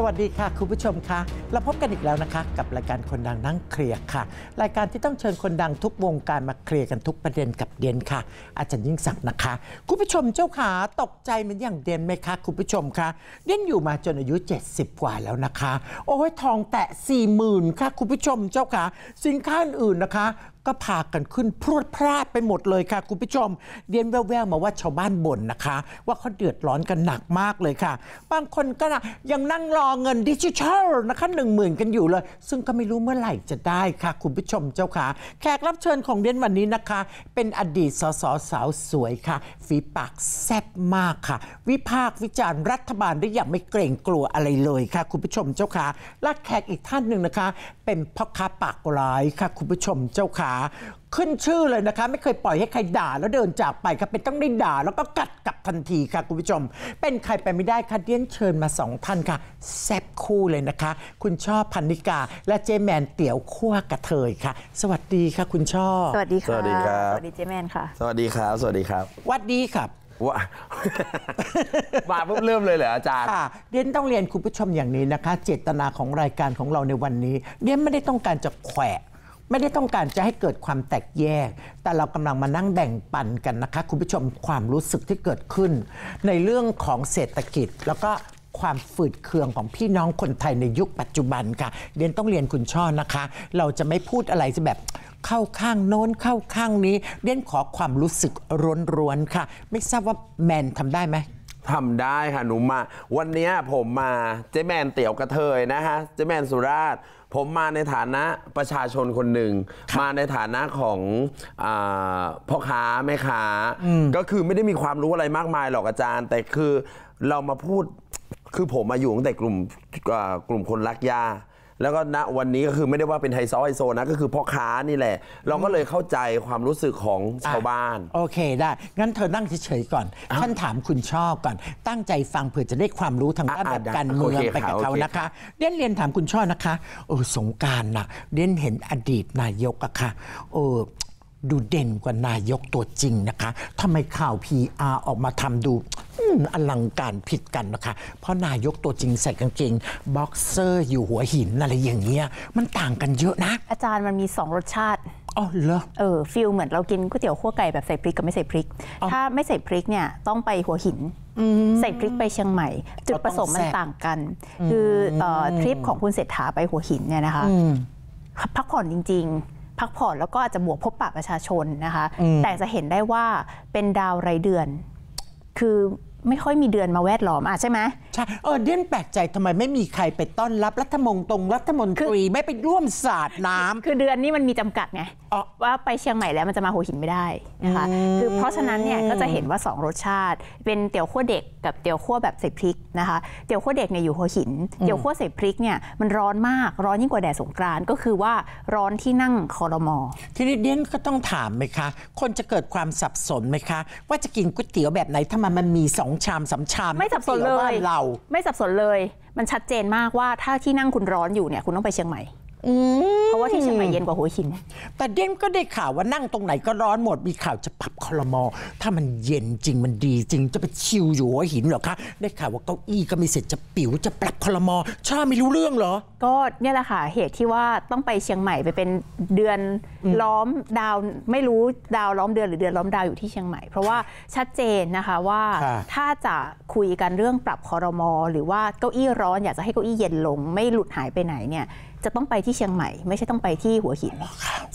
สวัสดีค่ะคุณผู้ชมคะเราพบกันอีกแล้วนะคะกับรายการคนดังนั่ง เคลียร์ค่ะ รายการที่ต้องเชิญคนดังทุกวงการมาเคลียร์กันทุกประเด็นกับเดนค่ะ อาจารย์ยิ่งศักดิ์นะคะคุณผู้ชมเจ้าขาตกใจเหมือนอย่างเดนไหมคะคุณผู้ชมคะเดนอยู่มาจนอายุ 70กว่าแล้วนะคะ โอ้ยทองแตะ4ี่หมื่นค่ะคุณผู้ชมเจ้าขาสินค้าอื่นนะคะก็พากันขึ้น พรวดพลาดไปหมดเลยค่ะ คุณผู้ชมเรียนแว่วๆมาว่าชาวบ้านบ่นนะคะ ว่าเขาเดือดร้อนกันหนักมากเลยค่ะ บางคนก็นะยังนั่งรอเงินดิจิทัล นะคะหนึ่งหมื่นกันอยู่เลย ซึ่งก็ไม่รู้เมื่อไหร่จะได้ค่ะ คุณผู้ชมเจ้าค่ะ แขกรับเชิญของเรียนวันนี้นะคะ เป็นอดีตสสสาวสวยค่ะ ฝีปากแซ่บมากค่ะ วิพากษ์วิจารณ์รัฐบาลได้อย่างไม่เกรงกลัวอะไรเลยค่ะ คุณผู้ชมเจ้าค่ะและแขกอีกท่านหนึ่งนะคะ เป็นพ่อค้าปากร้ายค่ะ คุณผู้ชมเจ้าค่ะขึ้นชื่อเลยนะคะ ไม่เคยปล่อยให้ใครด่าแล้วเดินจากไปค่ะเป็นต้องได้ด่าแล้วก็กัดกับทันทีค่ะคุณผู้ชมเป็นใครไปไม่ได้ค่ะเดียนเชิญมาสองท่านค่ะแซบคู่เลยนะคะ คุณชอบพันนิกา และเจมแมน เตี๋ยวคั่วกระเทยค่ะ สวัสดีค่ะ คุณชอบสวัสดีค่ะสวัสดีครับสวัสดีเจมแมนค่ะสวัสดีครับสวัสดีครับวัดดีครับว่ามาปุ๊บเริ่มเลยเหรออาจารย์ค่ะเดียนต้องเรียน คุณผู้ชมอย่างนี้นะคะ เจตนาของรายการของเราในวันนี้เดียนไม่ได้ต้องการจะแขวะไม่ได้ต้องการจะให้เกิดความแตกแยก แต่เรากำลังมานั่งแบ่งปันกันนะคะ คุณผู้ชมความรู้สึกที่เกิดขึ้น ในเรื่องของเศรษฐกิจแล้วก็ความฝืดเคืองของพี่น้องคนไทยในยุคปัจจุบันค่ะ เรียนต้องเรียนคุณช่อนะคะ เราจะไม่พูดอะไรจะแบบเข้าข้างโน้นเข้าข้างนี้เรียนขอความรู้สึกร้อนรนค่ะ ไม่ทราบว่าแมนทำได้ไหมทำได้ค่ะหนูมาวันนี้ผมมาเจ๊แมนเตี๋ยวกระเทยนะคะเจ๊แมนสุราษฎร์ผมมาในฐานะประชาชนคนหนึ่ง มาในฐานะของอพ่อค้าแม่ค้า ก็คือไม่ได้มีความรู้อะไรมากมายหรอกอาจารย์ แต่คือเรามาพูดคือผมมาอยู่ตั้งแต่กลุ่มกลุ่มคนรักยาแล้วก็ณวันนี้ก็คือไม่ได้ว่าเป็นไฮโซไฮโซ นะ ก็คือพ่อค้านี่แหละ เราก็เลยเข้าใจความรู้สึกของชาวบ้าน โอเคได้ งั้นเธอนั่งเฉยๆก่อน ฉันถามคุณชอบก่อน ตั้งใจฟังเผื่อจะได้ความรู้ทางด้านแบบการเมืองไปกับเขานะคะเด่นเรียนถามคุณชอบนะคะโอ้สงการนะเด่นเห็นอดีตนายกอะค่ะโอ้ดูเด่นกว่านายกตัวจริงนะคะทำไมข่าว PR ออกมาทำดูอลังการผิดกันนะคะ เพราะนายกตัวจริงใส่กางเกงบ็อกเซอร์อยู่หัวหินอะไรอย่างเงี้ย มันต่างกันเยอะนะ อาจารย์มันมี2รสชาติ อ๋อเหรอ เออฟิลเหมือนเรากินก๋วยเตี๋ยวขั้วไก่แบบใส่พริกกับไม่ใส่พริก ถ้าไม่ใส่พริกเนี่ยต้องไปหัวหินใส่พริกไปเชียงใหม่จุดประสงค์มันต่างกัน คือทริปของคุณเศรษฐาไปหัวหินเนี่ยนะคะพักผ่อนจริง ๆพักผ่อนแล้วก็อาจจะบวกพบปะประชาชนนะคะ แต่จะเห็นได้ว่าเป็นดาวไรเดือน คือไม่ค่อยมีเดือนมาแวดล้อมอ่ะใช่ไหมช่เออเด่นแปลกใจทำไมไม่มีใครไปต้อนรับรัฐมนตรงรัฐมนตรีไม่ไปร่วมสาดน้ำคือเดือนนี้มันมีจำกัดไงว่าไปเชียงใหม่แล้วมันจะมาหัวหินไม่ได้นะคะคือเพราะฉะนั้นเนี่ยก็จะเห็นว่า2รสชาติ เป็นเตี๋ยวขั้วเด็กกับเตี๋ยวขั้วแบบใส่พริกนะคะ เตี๋ยวขั้วเด็กเนี่ยอยู่หัวหินเตี๋ยวขั้วใส่พริกเนี่ยมันร้อนมากร้อนยิ่งกว่าแดดสงกรานก็คือว่าร้อนที่นั่งคอรมอทีนี้เด่นก็ต้องถามไหมคะ คนจะเกิดความสับสนไหมคะ ว่าจะกินก๋วยเตี๋ยวแบบไหนถ้ามันมันมีสองชามสาชามไม่สับสนเลยาเราไม่สับสนเลย มันชัดเจนมากว่าถ้าที่นั่งคุณร้อนอยู่เนี่ย คุณต้องไปเชียงใหม่เพราะว่าที่เชียงใหม่เย็นกว่าหัวหิน แต่เด้งก็ได้ข่าวว่านั่งตรงไหนก็ร้อนหมด มีข่าวจะปรับคอรมอ ถ้ามันเย็นจริงมันดีจริงจะไปชิลอยู่หัวหินเหรอคะ ได้ข่าวว่าเก้าอี้ก็มีเสร็จจะปิ๋วจะปรับคอรมอชาไม่รู้เรื่องเหรอ ก็เนี่ยแหละค่ะเหตุที่ว่าต้องไปเชียงใหม่ไปเป็นเดือนล้อมดาวไม่รู้ดาวล้อมเดือนหรือเดือนล้อมดาวอยู่ที่เชียงใหม่ เพราะว่าชัดเจนนะคะว่าถ้าจะคุยกันเรื่องปรับคอรมอหรือว่าเก้าอี้ร้อนอยากจะให้เก้าอี้เย็นลงไม่หลุดหายไปไหนเนี่ยจะต้องไปที่เชียงใหม่ ไม่ใช่ต้องไปที่หัวหิน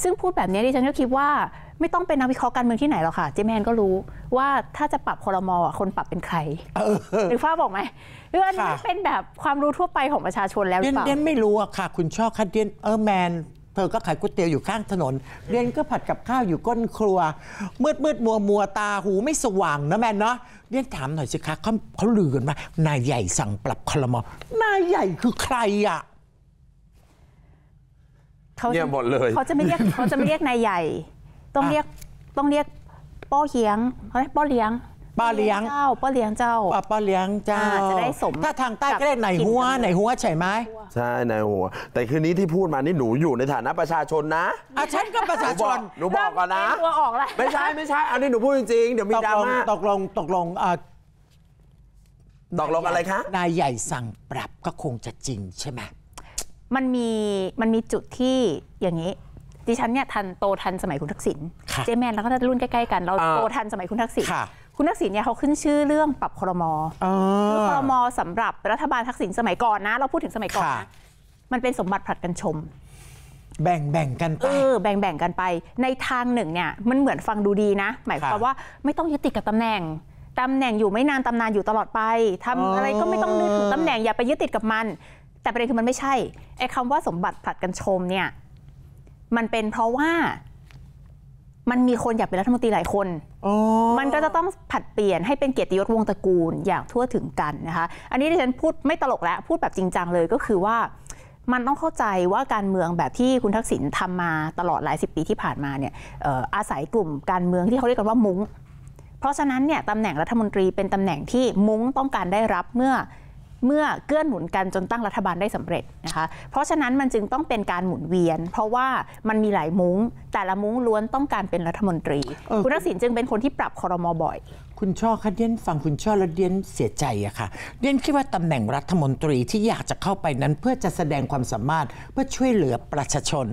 ซึ่งพูดแบบนี้ดิฉันก็คิดว่าไม่ต้องเป็นนักวิเคราะห์การเมืองที่ไหนหรอกค่ะเจแมนก็รู้ว่าถ้าจะปรับคอรมอคนปรับเป็นใครหรือฟ้าบอกไหมเรื่องนี้เป็นแบบความรู้ทั่วไปของประชาชนแล้วหรือเปล่าเดียนไม่รู้อะค่ะ คุณชอบคัดเดีนเออแมนเธอก็ขายก๋วยเตี๋ยวอยู่ข้างถนน เรียนก็ผัดกับข้าวอยู่ก้นครัวมืดมืดมัวมัวตาหูไม่สว่างนะแม่เนาะเรียนถามหน่อยสิคะเขาเขาลือกันว่า นายใหญ่สั่งปรับคลมอนายใหญ่คือใครอะเขาเนี่ยหมดเลยเขาจะไม่เรียกเขาจะไม่เรียกนายใหญ่ต้องเรียกต้องเรียกป้อเฮียงเขาเรียกป้อเลี้ยงป้าเลี้ยงเจ้าป้าเลี้ยงเจ้าป้าเลี้ยงเจ้าจะได้สม ถ้าทางใต้ก็ได้ไหนหัวไหนหัวใช่ไหมใช่ไหนหัวแต่คืนนี้ที่พูดมานี่หนูอยู่ในฐานะประชาชนนะอ่ะฉันก็ประชาชนหนูบอกก่อนนะหัวออกลไม่ใช่ไม่ใช่อันนี้หนูพูดจริงเดี๋ยวมีดราม่าตกลงตกลงอ่ะตกลงอะไรคะนายใหญ่สั่งปรับก็คงจะจริงใช่ไหมมันมีมันมีจุดที่อย่างนี้ ดิฉันเนี่ยทันโตทันสมัยคุณทักษิณเจแมนแล้วก็จะรุ่นใกล้ๆกันเราโตทันสมัยคุณทักษิณคุณทักษิณเนี่ยเขาขึ้นชื่อเรื่องปรับครมคอครมอสำหรับรัฐบาลทักษิณสมัยก่อนนะ เราพูดถึงสมัยก่อนนะมันเป็นสมบัติผลัดกันชม แบ่งแบ่งกันไปเออแบ่งแบ่งกันไป ในทางหนึ่งเนี่ยมันเหมือนฟังดูดีนะ หมายความว่า ไม่ต้องยึดติดกับตำแหน่งตำแหน่งอยู่ไม่นานตำนานอยู่ตลอดไป ทำอะไรก็ไม่ต้องนึกถึงตำแหน่งอย่าไปยึดติดกับมันแต่ประเด็นคือมันไม่ใช่ไอ้คำว่าสมบัติผลัดกันชมเนี่ยมันเป็นเพราะว่า มันมีคนอยากเป็นรัฐมนตรีหลายคนมันก็จะต้องผัดเปลี่ยนให้เป็นเกียรติยศวงตระกูลอย่างทั่วถึงกันนะคะอันนี้ดิฉันพูดไม่ตลกแล้วพูดแบบจริงจังเลยก็คือว่ามันต้องเข้าใจว่าการเมืองแบบที่คุณทักษิณทำมาตลอดหลายสิบปีที่ผ่านมาเนี่ยอาศัยกลุ่ม การเมืองที่เขาเรียกกันว่ามุง้งเพราะฉะนั้นเนี่ยตำแหน่งรัฐมนตรีเป็นตำแหน่งที่มุ้งต้องการได้รับเมื่อเมื่อเกื้อหนุนกันจนตั้งรัฐบาลได้สำเร็จนะคะ เพราะฉะนั้นมันจึงต้องเป็นการหมุนเวียน เพราะว่ามันมีหลายมุง้งแต่ละมุ้งล้วนต้องการเป็นรัฐมนตรี คุณทักษิณจึงเป็นคนที่ปรับคอรมอบ่อย คุณช่อคะเดียนฟังคุณช่อแล้วเดียนเสียใจอะค่ะเดียนคิดว่าตำแหน่งรัฐมนตรีที่อยากจะเข้าไปนั้นเพื่อจะแสดงความสามารถเพื่อช่วยเหลือประชาชน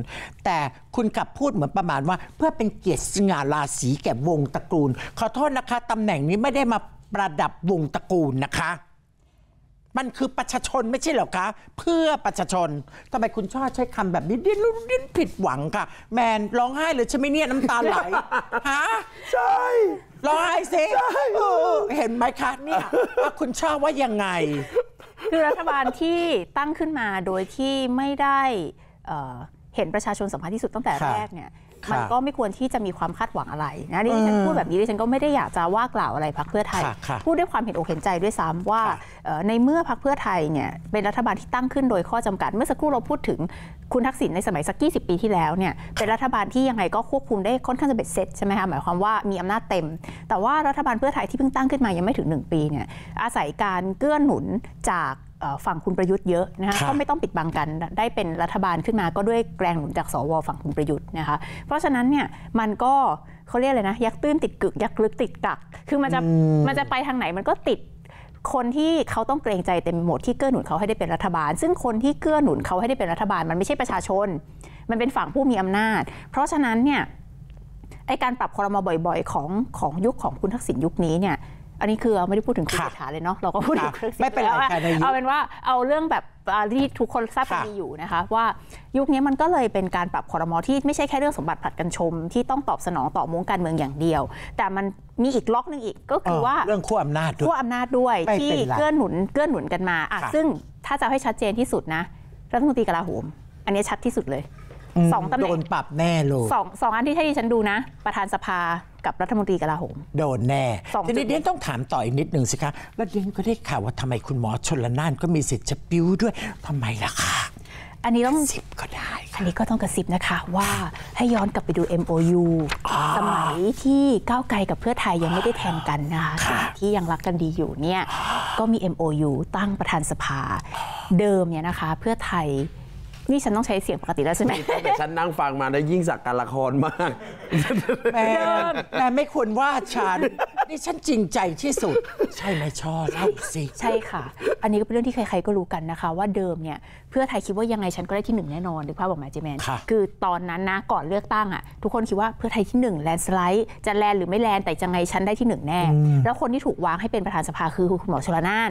แต่คุณกลับพูดเหมือนประมาณว่า เพื่อเป็นเกียรติงาราศีแก่วงตระกูล ขอโทษนะคะ ตำแหน่งนี้ไม่ได้มาประดับวงตระกูลนะคะมันคือประชาชนไม่ใช่เหรอคะ เพื่อประชาชนทำไมคุณชอบใช้คำแบบนี้ดิ้นรุ่นดิ้นผิดหวังค่ะ แมนร้องไห้เลยใช่ไหมเนี่ยน้ำตาไหลฮะใช่ร้องไห้สิ เห็นไหมคะเนี่ยว่าคุณชอบว่ายังไง คือรัฐบาลที่ตั้งขึ้นมาโดยที่ไม่ได้เเห็นประชาชนสำคัญที่สุดตั้งแต่แรกเนี่ยมันก็ไม่ควรที่จะมีความคาดหวังอะไรนะี่ฉันพูดแบบนี้ดิฉันก็ไม่ได้อยากจะว่ากล่าวอะไรพักเพื่อไทย พูดด้วยความเห็นอกเห็นใจด้วยซ้ำว่าในเมื่อพักเพื่อไทยเนี่ยเป็นรัฐบาลที่ตั้งขึ้นโดยข้อจำกัด เมื่อสักครู่เราพูดถึงคุณทักษิณในสมัยสักี่สิปีที่แล้วเนี่ยเป็นรัฐบาลที่ยังไงก็ควบคุมได้ค่อนข้างจะเบ็ดเสร็จใช่ไหมคะหมายความว่ามีอำนาจเต็ม แต่ว่ารัฐบาลเพื่อไทยที่เพิ่งตั้งขึ้นมายังไม่ถึง 1 ปีเนี่ยอาศัยการเกื้อหนุนจากฝั่งคุณประยุทธ์เยอะนะคะก็ไม่ต้องปิดบังกันได้เป็นรัฐบาลขึ้นมาก็ด้วยแรงหนุนจากสว ฝั่งคุณประยุทธ์นะคะ เพราะฉะนั้นเนี่ยมันก็เขาเรียกเลยนะยักตื้นติดกึกยักลึกติดกักคือมันจะมันจะไปทางไหนมันก็ติดคนที่เขาต้องเกรงใจเต็มหมดที่เกื้อหนุนเขาให้ได้เป็นรัฐบาล ซึ่งคนที่เกื้อหนุนเขาให้ได้เป็นรัฐบาล มันไม่ใช่ประชาชน มันเป็นฝั่งผู้มีอำนาจ เพราะฉะนั้นเนี่ยไอการปรับคอรมอบ่อยๆของของยุคของคุณทักษิณยุคนี้เนี่ยอันนี้คือเราไม่ได้พูดถึงคุณเศรษฐาเลยเนาะเราก็พูดถึงเครื่องเสียงไม่เป็นไรเอาเป็นว่าเอาเรื่องแบบที่ทุกคนทราบกันดีอยู่นะคะ ว่ายุคนี้มันก็เลยเป็นการปรับคอรมอที่ไม่ใช่แค่เรื่องสมบัติผัดกันชมที่ต้องตอบสนองต่อมงการเมืองอย่างเดียว แต่มันมีอีกล็อกหนึ่งอีก ก็คือว่าเรื่องขั้วอำนาจด้วยขั้วอำนาจด้วยที่เกื้อหนุนเกื้อหนุนกันมาอ่ะซึ่งถ้าจะให้ชัดเจนที่สุดนะรัฐมนตรีกลาโหมอันนี้ชัดที่สุดเลยสองตำแหน่งโดนปรับแน่เลยสองสองอันที่ให้ดิฉันดูนะ ประธานสภากับรัฐมนตรีกลาโหมโดนแน่ทีนี้เดี๋ยวต้องถามต่ออีกนิดหนึ่งสิคะแล้วเดี๋ยวก็ได้ข่าวว่าทำไมคุณหมอชนละนานก็มีสิทธิ์จะปิ้วด้วยทำไมล่ะคะอันนี้ต้องสิบก็ได้อันนี้ก็ต้องกระซิบนะคะว่าให้ย้อนกลับไปดู MOU สมัยที่ก้าวไกลกับเพื่อไทยยังไม่ได้แทนกันนะคะที่ยังรักกันดีอยู่เนี่ยก็มี MOU ตั้งประธานสภาเดิมเนี่ยนะคะ เพื่อไทยนี่ฉันต้องใช้เสียงปกติแล้วใช่ไหมตแต่ฉันนั่งฟังมาได้ยิ่งสักการละครมาก แม่แม่ไม่ควรว่าฉัน นี่ฉันจริงใจที่สุด ใช่ไหมชอเล่าสิใช่ค่ะ อันนี้ก็เป็นเรื่องที่ใครๆก็รู้กันนะคะ ว่าเดิมเนี่ยเพื่อไทยคิดว่ายังไงฉันก็ได้ที่หนึ่งแน่นอนหรือภาพบอกมาเจแมนคือตอนนั้นนะ ก่อนเลือกตั้งอ่ะ ทุกคนคิดว่าเพื่อไทยที่หนึ่งแลนสไลด์จะแลนหรือไม่แลนแต่จะไงฉันได้ที่หนึ่งแน่ แล้วคนที่ถูกวางให้เป็นประธานสภาคือคุณหมอชลนาน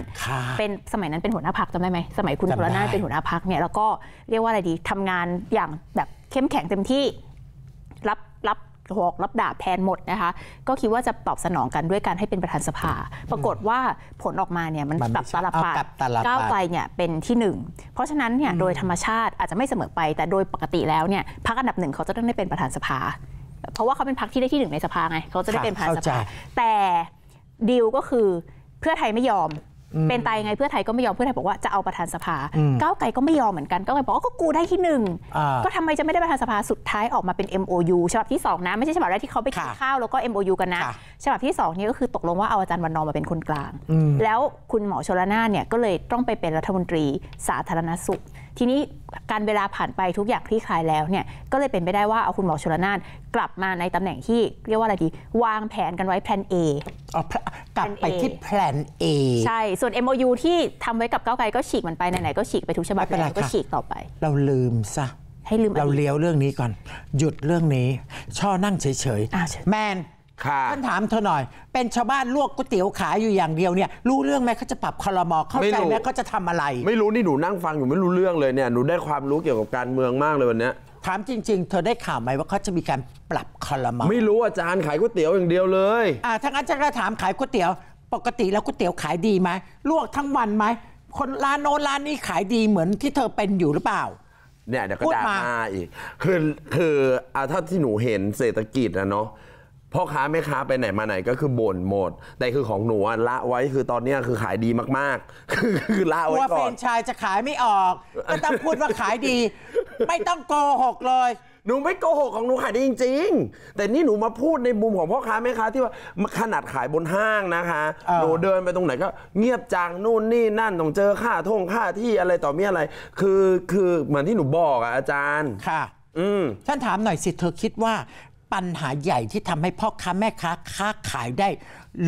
เป็นสมัยนั้นเป็นหัวหน้าพักจำได้ไหมสมัยคุณชลนานเป็นหัวหน้าพักเนี่ยแล้วก็เรียกว่าอะไรดีทำงานอย่างแบบเข้มแข็งเต็มที่หอกรับดาบแทนหมดนะคะก็คิดว่าจะตอบสนองกันด้วยการให้เป็นประธานสภา ปรากฏว่าผลออกมาเนี่ยมันกลับตลับปัดก้าวไกลเนี่ยเป็นที่ 1 เพราะฉะนั้นเนี่ยโดยธรรมชาติอาจจะไม่เสมอไป แต่โดยปกติแล้วเนี่ยพรรคอันดับหนึ่งเขาจะต้องได้เป็นประธานสภา เพราะว่าเขาเป็นพรรคที่ได้ที่หนึ่งในสภาไงเขาจะได้เป็นประธานสภาแต่ดีลก็คือเพื่อไทยไม่ยอมเป็นตายยังไงเพื่อไทยก็ไม่ยอมเพื่อไทยบอกว่าจะเอาประธานสภาก้าวไกลก็ไม่ยอมเหมือนกันก้าวไกลบอกก็กูได้ที่หนึ่งก็ทำไมจะไม่ได้ประธานสภาสุดท้ายออกมาเป็น MOU ฉบับที่ 2 นะ ไม่ใช่ฉบับแรกที่เขาไปกินข้าวแล้วก็ MOU กันนะฉบับที่ 2 นี้ก็คือตกลงว่า เอาอาจารย์วันนอมาเป็นคนกลาง แล้วคุณหมอชลนาเนี่ยก็เลยต้องไปเป็นรัฐมนตรีสาธารณสุขทีนี้การเวลาผ่านไปทุกอย่างคลี่คลายแล้วเนี่ยก็เลยเป็นไปได้ว่าเอาคุณหมอชลนานกลับมาในตำแหน่งที่เรียกว่าอะไรดี วางแผนกันไว้แผน A กลับไปที่แผน A ใช่ส่วน MOU ที่ทำไว้กับก้าวไกลก็ฉีกมันไปไหนๆก็ฉีกไปทุกฉบับแล้วก็ฉีกต่อไป เราลืมซะให้ลืมเราเลี้ยวเรื่องนี้ก่อน หยุดเรื่องนี้ช่อนั่งเฉยๆแมนค่ะท่านถามเธอหน่อย เป็นชาวบ้านลวกก๋วยเตี๋ยวขายอยู่อย่างเดียวเนี่ย รู้เรื่องไหมเขาจะปรับคอรมอเข้าใจไหมเขาจะทำอะไร ไม่รู้นี่หนูนั่งฟังอยู่ไม่รู้เรื่องเลยเนี่ยหนูได้ความรู้เกี่ยวกับการเมืองมากเลยวันนี้ถามจริง ๆ เธอได้ข่าวไหมว่าเขาจะมีการปรับคอรมอไม่รู้อาจารย์ขายก๋วยเตี๋ยวอย่างเดียวเลยอ่าทั้งอาจารย์ก็ถามขายก๋วยเตี๋ยวปกติแล้วก๋วยเตี๋ยวขายดีไหมลวกทั้งวันไหมคนร้านโน้นร้านนี้ขายดีเหมือนที่เธอเป็นอยู่หรือเปล่าเนี่ยเดี๋ยวก็ด่ามาอีกคือคืออถ้าที่หนูเห็นเศรษฐกิจนะเนาะพ่อค้าแม่ค้าไปไหนมาไหนก็คือบ่นหมดแต่คือของหนูละไว้คือตอนนี้คือขายดีมากๆ คือคือละไว้ก่ฟรว่แนนชายจะขายไม่ออกก็ต้องพูดว่าขายดี ไม่ต้องโกหกเลย หนูไม่โกหกของหนูขายได้จริงๆ แต่นี่หนูมาพูดในมุมของพ่อค้าแม่ค้าที่ว่าขนาดขายบนห้างนะคะหนูเดินไปตรงไหนก็ เงียบจังนู่นนี่นั่นต้องเจอค่าท่งค่าที่อะไรต่อมีอะไร คือคือเหมือนที่หนูบอกอะอาจารย์ ค่ะ อืมท่านถามหน่อยสิเธอคิดว่าปัญหาใหญ่ที่ทำให้พ่อค้าแม่ค้า ค้าขายได้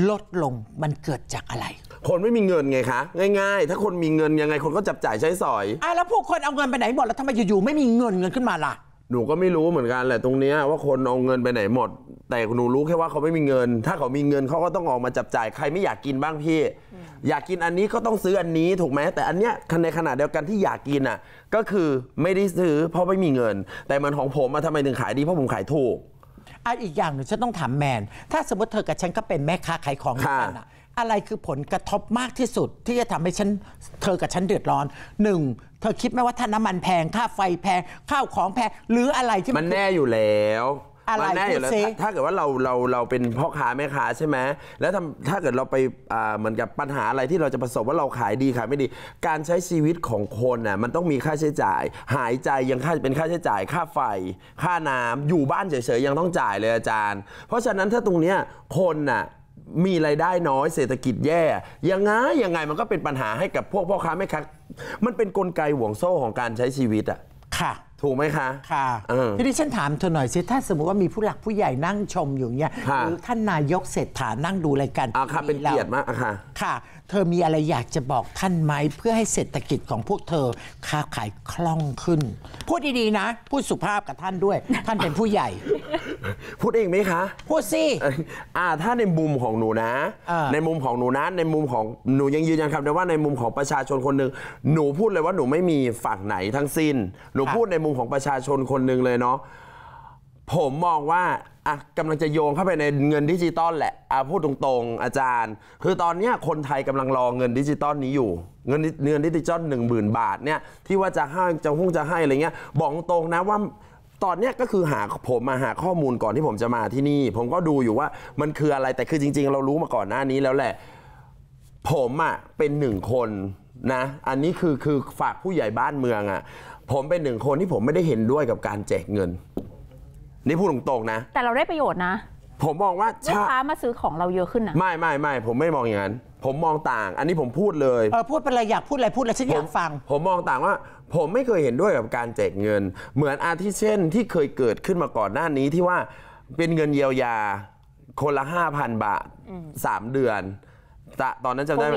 ลดลงมันเกิดจากอะไร คนไม่มีเงินไงคะง่าย ๆ ถ้าคนมีเงินยังไงคนก็จับจ่ายใช้สอยอ่ะแล้วพวกคนเอาเงินไปไหนหมดแล้วทำไมอยู่ๆไม่มีเงินเงินขึ้นมาล่ะ หนูก็ไม่รู้เหมือนกันแหละตรงนี้ว่าคนเอาเงินไปไหนหมด แต่หนูรู้แค่ว่าเขาไม่มีเงิน ถ้าเขามีเงินเขาก็ต้องออกมาจับจ่ายใครไม่อยากกินบ้างพี่ อยากกินอันนี้ก็ต้องซื้ออันนี้ถูกไหมแต่อันเนี้ยในขณะเดียวกันที่อยากกินอ่ะก็คือไม่ได้ซื้อเพราะไม่มีเงิน แต่มันของผมมาทำไมถึงขายดีเพราะผมขายถูกออนอีกอย่างหนึ่งฉันต้องถามแมน ถ้าสมมติเธอกับฉันก็เป็นแม่ค้าขายของด้วยกันอะอะไรคือผลกระทบมากที่สุดที่จะทำให้ฉัน เธอกับฉันเดือดร้อน หนึ่ง เธอคิดไหมว่าถ้าน้ำมันแพง ค่าไฟแพง ข้าวของแพง หรืออะไรที่มันแน่อยู่แล้วอะไรมันแน่อยู่แล้วถ้าเกิดว่าเราเราเราเป็นพ่อค้าแม่ค้าใช่ไหมแล้วทาถ้าเกิดเราไปอ่าเหมือนกับปัญหาอะไรที่เราจะประสบว่าเราขายดีขายไม่ดี การใช้ชีวิตของคนน่ะมันต้องมีค่าใช้จ่าย หายใจยังค่าเป็นค่าใช้จ่ายค่าไฟค่าน้ำอยู่บ้านเฉยๆยังต้องจ่ายเลยอาจารย์ เพราะฉะนั้นถ้าตรงเนี้ยคนน่ะมีรายได้น้อยเศรษฐกิจแย่ยังไงยังไงมันก็เป็นปัญหาให้กับพวกพ่อค้าแม่ค้ามันเป็นนกลไกห่วงโซ่ของการใช้ชีวิตอะค่ะถูกไหมคะ ค่ะอทีนี้ฉันถามเธอหน่อยสิ ถ้าสมมติว่ามีผู้หลักผู้ใหญ่นั่งชมอยู่เนี่ยหรือท่านนายกเศรษฐานั่งดูรายการอ่ะค่ะ เป็นเกียรติมาก ค่ะค่ะเธอมีอะไรอยากจะบอกท่านไหม เพื่อให้เศรษฐกิจของพวกเธอค้าขายคล่องขึ้น พูดดี ๆ นะ พูดสุภาพกับท่านด้วย ท่านเป็นผู้ใหญ่ พูดเองไหมคะพูดสิ อ่าถ้าในมุมของหนูนะะในมุมของหนูนะ ในมุมของหนูยังยืนยันคำเดิมว่าในมุมของประชาชนคนหนึ่งหนูพูดเลยว่าหนูไม่มีฝั่งไหนทั้งสิ้นหนูพูดในมุมของประชาชนคนหนึ่งเลยเนาะผมมองว่าอ่ะกำลังจะโยงเข้าไปในเงินดิจิตอลแหละอ่ะพูดตรงๆ อาจารย์ คือตอนนี้คนไทยกำลังรอเงินดิจิตอลนี้อยู่เงินเงินดิจิตอลหนึ่งหมื่นบาทเนี่ยที่ว่าจะให้จะหุ้งจะให้อะไรเงี้ยบอกตรงนะว่าตอนนี้ก็คือหาผมมาหาข้อมูลก่อนที่ผมจะมาที่นี่ ผมก็ดูอยู่ว่ามันคืออะไรแต่คือจริง ๆ เรารู้มาก่อนหน้านี้แล้วแหละ ผมอ่ะเป็นหนึ่งคนนะอันนี้คือคือฝากผู้ใหญ่บ้านเมืองอ่ะผมเป็นหนึ่งคนที่ผมไม่ได้เห็นด้วยกับการแจกเงินนี่พูดตรงๆนะ แต่เราได้ประโยชน์นะ ผมมองว่าลูกค้ามาซื้อของเราเยอะขึ้นนะไม่ไม่ไม่ผมไม่มองอย่างนั้นผมมองต่าง อันนี้ผมพูดเลยเออพูดเป็นอะไรอยากพูดอะไรพูดอะไรฉันอยากฟังผมมองต่างว่า ผมไม่เคยเห็นด้วยกับการแจกเงิน เหมือนอาทิเช่นที่เคยเกิดขึ้นมาก่อนหน้านี้ที่ว่าเป็นเงินเยียวยาคนละ 5,000 บาท3เดือนตอนนั้นจำได้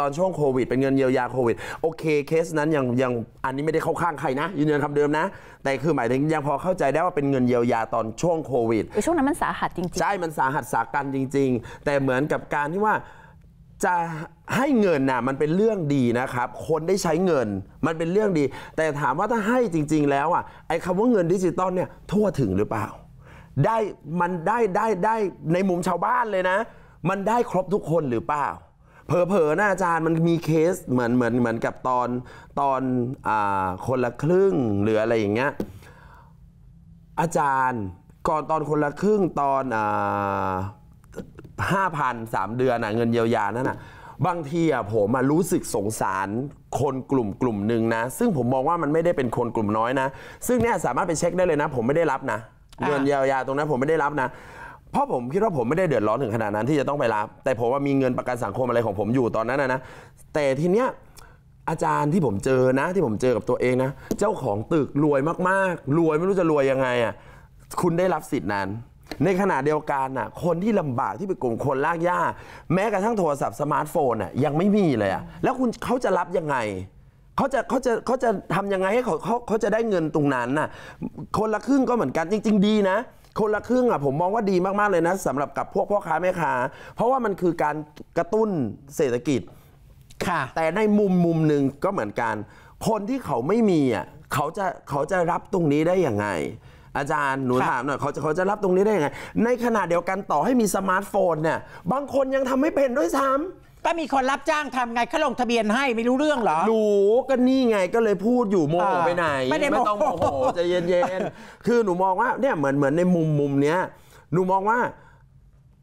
ตอนช่วงโควิดเป็นเงินเยียวยาโควิดโอเคเคสนั้นยังยังอันนี้ไม่ได้เข้าข้างใครนะยืนยันคำเดิมนะ แต่คือหมายถึงยังพอเข้าใจได้ว่าเป็นเงินเยียวยาตอนช่วงโควิดช่วงนั้นมันสาหัสจริงๆใช่มันสาหัส สากันจริง ๆ แต่เหมือนกับการที่ว่าจะให้เงินน่ะมันเป็นเรื่องดีนะครับ คนได้ใช้เงินมันเป็นเรื่องดี แต่ถามว่าถ้าให้จริง ๆ แล้วอ่ะไอ้คำว่าเงินดิจิตอลเนี่ยทั่วถึงหรือเปล่าได้มันได้ได้ได้ในมุมชาวบ้านเลยนะมันได้ครบทุกคนหรือเปล่า เผลอๆนะอาจารย์มันมีเคสเหมือนเหมือนเหมือนกับตอนตอนอคนละครึ่งหรืออะไรอย่างเงี้ย อาจารย์ก่อนตอนคนละครึ่งตอนห้าพันสามเดือนนะเงินเยียวยานั่นนะบางทีอะผมมารู้สึกสงสารคนกลุ่มกลุ่มหนึ่งนะซึ่งผมมองว่ามันไม่ได้เป็นคนกลุ่มน้อยนะ ซึ่งเนี่ยสามารถไปเช็คได้เลยนะ ผมไม่ได้รับนะเงินเยียวยาตรงนั้นผมไม่ได้รับนะเพราะผมคิดว่าผมไม่ได้เดือดร้อนถึงขนาดนั้นที่จะต้องไปรับ แต่ผมว่ามีเงินประกันสังคมอะไรของผมอยู่ตอนนั้นนะนะแต่ทีเนี้ยอาจารย์ที่ผมเจอนะ ที่ผมเจอกับตัวเองนะ เจ้าของตึกรวยมากๆ รวยไม่รู้จะรวยยังไงอ่ะคุณได้รับสิทธิ์นั้น ในขณะเดียวกันน่ะคนที่ลำบากที่เป็นกลุ่มคนลากย่าแม้กระทั่งโทรศัพท์สมาร์ทโฟนน่ะยังไม่มีเลยอ่ะแล้วคุณเขาจะรับยังไง เขาจะเขาจะเขาจะทำยังไงให้เขาเขาเขาจะได้เงินตรงนั้นน่ะคนละครึ่งก็เหมือนกันจริง ๆ ดีนะคนละครึ่งอ่ะผมมองว่าดีมากๆเลยนะสำหรับกับพวกพ่อค้าแม่ค้าเพราะว่ามันคือการกระตุ้นเศรษฐกิจค่ะ แต่ในมุมมุมหนึ่งก็เหมือนกัน คนที่เขาไม่มีอ่ะเขาจะเขาจะรับตรงนี้ได้อย่างไง อาจารย์หนูถามหน่อย เขาจะเขาจะรับตรงนี้ได้ยังไง ในขณะเดียวกันต่อให้มีสมาร์ทโฟนเนี่ยบางคนยังทำไม่เป็นด้วยซ้ำป้ามีคนรับจ้างทำไงเขาลงทะเบียนให้ไม่รู้เรื่องเหรอรู้ก็นี่ไงก็เลยพูดอยู่โมโหไปไหน ไม่ได้โมโหต้องโมโหจะเย็น ๆ คือหนูมองว่า เนี่ยเหมือนเหมือนในมุมมุมเนี้ยหนูมองว่า